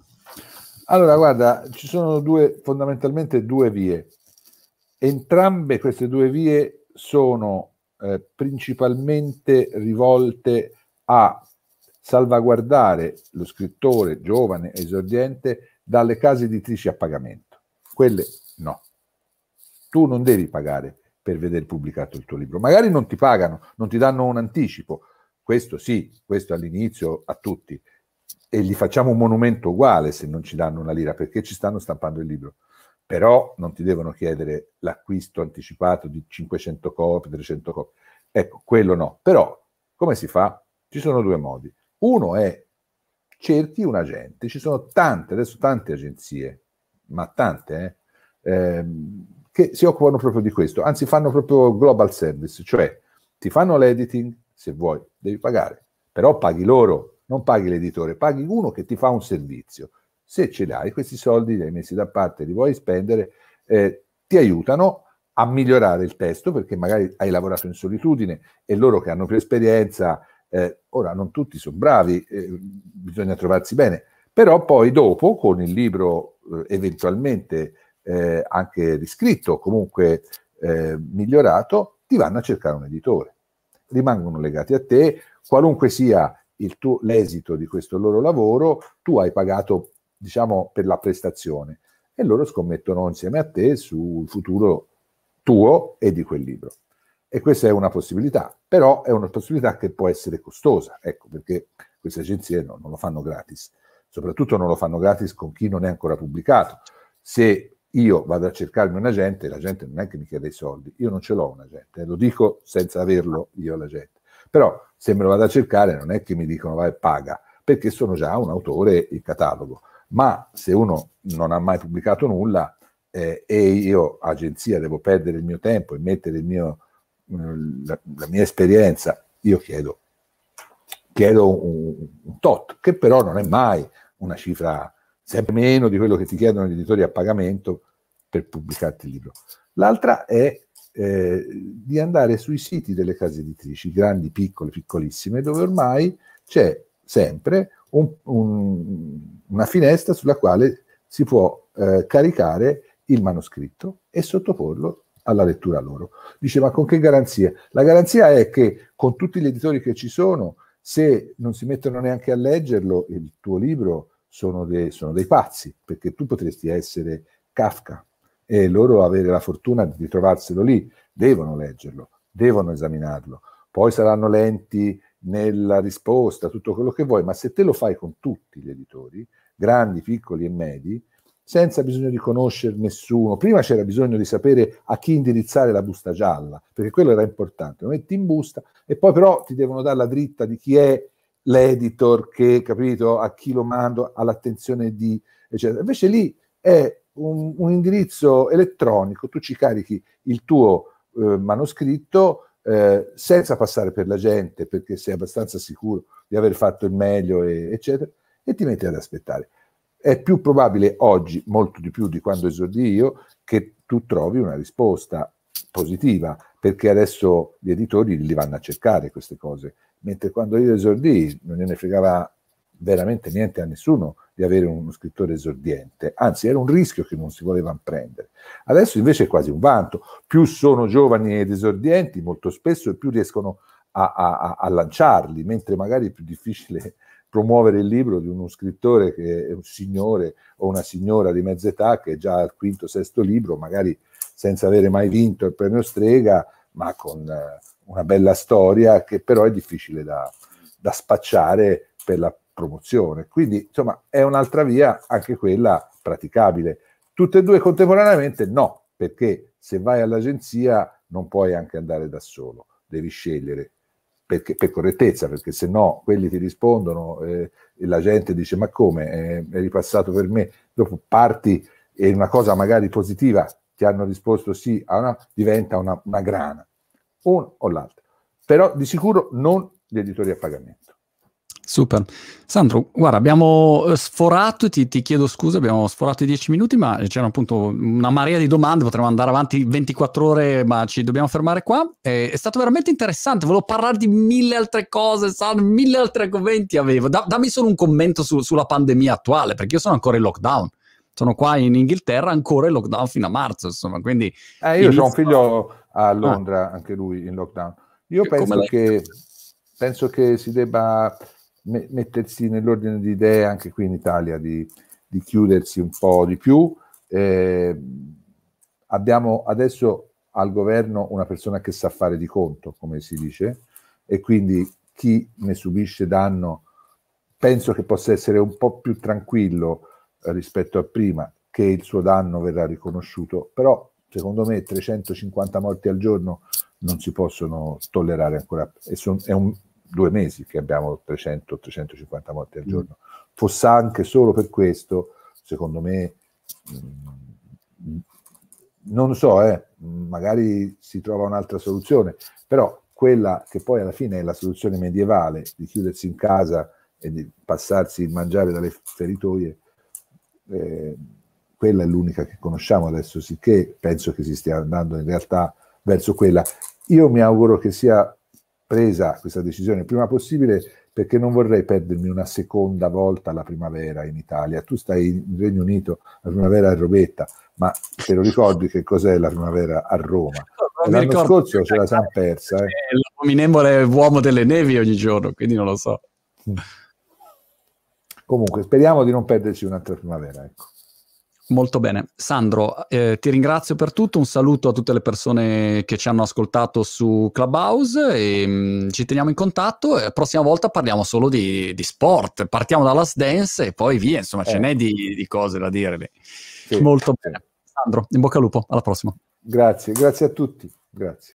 Allora, guarda, ci sono due, fondamentalmente due vie. Entrambe queste due vie sono eh, principalmente rivolte a salvaguardare lo scrittore giovane esordiente dalle case editrici a pagamento. Quelle no. Tu non devi pagare per vedere pubblicato il tuo libro. Magari non ti pagano, non ti danno un anticipo. Questo sì, questo all'inizio a tutti. E gli facciamo un monumento uguale se non ci danno una lira, perché ci stanno stampando il libro. Però non ti devono chiedere l'acquisto anticipato di 500 copie, 300 copie. Ecco, quello no. Però come si fa? Ci sono due modi. Uno è cerchi un agente, ci sono tante, adesso tante agenzie, ma tante, eh, ehm, che si occupano proprio di questo, anzi fanno proprio global service, cioè ti fanno l'editing, se vuoi, devi pagare, però paghi loro, non paghi l'editore, paghi uno che ti fa un servizio. Se ce l'hai, questi soldi li hai messi da parte, li vuoi spendere, eh, ti aiutano a migliorare il testo perché magari hai lavorato in solitudine e loro che hanno più esperienza eh, ora, non tutti sono bravi, eh, bisogna trovarsi bene, però poi dopo, con il libro eh, eventualmente eh, anche riscritto, comunque eh, migliorato, ti vanno a cercare un editore. Rimangono legati a te, qualunque sia tuo, l'esito di questo loro lavoro, tu hai pagato, diciamo, per la prestazione e loro scommettono insieme a te sul futuro tuo e di quel libro. E questa è una possibilità, però è una possibilità che può essere costosa, ecco, perché queste agenzie no, non lo fanno gratis, soprattutto non lo fanno gratis con chi non è ancora pubblicato. Se io vado a cercarmi un agente, la gente non è che mi chiede i soldi, io non ce l'ho un agente, lo dico senza averlo io la gente, però se me lo vado a cercare non è che mi dicono vai paga, perché sono già un autore in catalogo, ma se uno non ha mai pubblicato nulla eh, e io agenzia devo perdere il mio tempo e mettere il mio la, la mia esperienza, io chiedo, chiedo un, un, tot, che però non è mai una cifra sempre meno di quello che ti chiedono gli editori a pagamento per pubblicarti il libro. L'altra è eh, di andare sui siti delle case editrici, grandi, piccole, piccolissime, dove ormai c'è sempre un, un, una finestra sulla quale si può eh, caricare il manoscritto e sottoporlo alla lettura loro. Dice, ma con che garanzia? La garanzia è che con tutti gli editori che ci sono, se non si mettono neanche a leggerlo, il tuo libro sono, de, sono dei pazzi, perché tu potresti essere Kafka e loro avere la fortuna di trovarselo lì, devono leggerlo, devono esaminarlo, poi saranno lenti nella risposta, tutto quello che vuoi, ma se te lo fai con tutti gli editori, grandi, piccoli e medi, senza bisogno di conoscere nessuno. Prima c'era bisogno di sapere a chi indirizzare la busta gialla, perché quello era importante. Lo metti in busta e poi però ti devono dare la dritta di chi è l'editor, che, capito, a chi lo mando, all'attenzione di, eccetera. Invece lì è un, un indirizzo elettronico, tu ci carichi il tuo eh, manoscritto eh, senza passare per la gente, perché sei abbastanza sicuro di aver fatto il meglio, e, eccetera, e ti metti ad aspettare. È più probabile oggi, molto di più di quando esordii io, che tu trovi una risposta positiva, perché adesso gli editori li vanno a cercare queste cose, mentre quando io esordii non gliene fregava veramente niente a nessuno di avere uno scrittore esordiente, anzi era un rischio che non si volevano prendere. Adesso invece è quasi un vanto, più sono giovani ed esordienti molto spesso e più riescono a, a, a lanciarli, mentre magari è più difficile promuovere il libro di uno scrittore che è un signore o una signora di mezz'età che è già al quinto, o sesto libro, magari senza avere mai vinto il premio Strega, ma con eh, una bella storia che però è difficile da, da spacciare per la promozione. Quindi, insomma, è un'altra via, anche quella praticabile. Tutte e due contemporaneamente no, perché se vai all'agenzia non puoi anche andare da solo, devi scegliere perché, per correttezza, perché se no quelli ti rispondono eh, e la gente dice ma come, eh, è ripassato per me, dopo parti e una cosa magari positiva ti hanno risposto sì, a una, diventa una, una grana, uno o l'altro. Però di sicuro non gli editori a pagamento. Super. Sandro, guarda, abbiamo eh, sforato, ti, ti, chiedo scusa, abbiamo sforato i dieci minuti, ma c'era appunto una marea di domande, potremmo andare avanti 24 ore, ma ci dobbiamo fermare qua. È, è stato veramente interessante, volevo parlare di mille altre cose, Sandro, mille altri argomenti avevo. Da, dammi solo un commento su, sulla pandemia attuale, perché io sono ancora in lockdown. Sono qua in Inghilterra, ancora in lockdown fino a marzo, insomma, quindi... Eh, io ho un figlio a ah. Londra, ah. anche lui in lockdown. Io penso che, penso che si debba me- mettersi nell'ordine di idee anche qui in Italia, di, di chiudersi un po' di più. Eh, abbiamo adesso al governo una persona che sa fare di conto, come si dice, e quindi chi ne subisce danno penso che possa essere un po' più tranquillo eh, rispetto a prima che il suo danno verrà riconosciuto, però secondo me 350 morti al giorno non si possono tollerare ancora, è, son, è un due mesi che abbiamo 300-350 morti al mm. giorno. Fosse anche solo per questo, secondo me, mh, mm, non so, eh, magari si trova un'altra soluzione, però quella che poi alla fine è la soluzione medievale di chiudersi in casa e di passarsi il mangiare dalle feritoie, eh, quella è l'unica che conosciamo adesso, sicché penso che si stia andando in realtà verso quella. Io mi auguro che sia presa questa decisione il prima possibile perché non vorrei perdermi una seconda volta la primavera in Italia. Tu stai in Regno Unito, la primavera è Robetta, ma te lo ricordi che cos'è la primavera a Roma? No, L'anno scorso ce la siamo persa. Eh. è eh, uomo delle nevi ogni giorno, quindi non lo so. Mm. Comunque, speriamo di non perderci un'altra primavera. Ecco. Molto bene. Sandro, eh, ti ringrazio per tutto, un saluto a tutte le persone che ci hanno ascoltato su Clubhouse e mh, mm, ci teniamo in contatto e la prossima volta parliamo solo di, di sport, partiamo dalla dance e poi via, insomma eh. ce n'è di, di, cose da dire. Sì. Molto bene. Sandro, in bocca al lupo, alla prossima. Grazie, grazie a tutti. Grazie.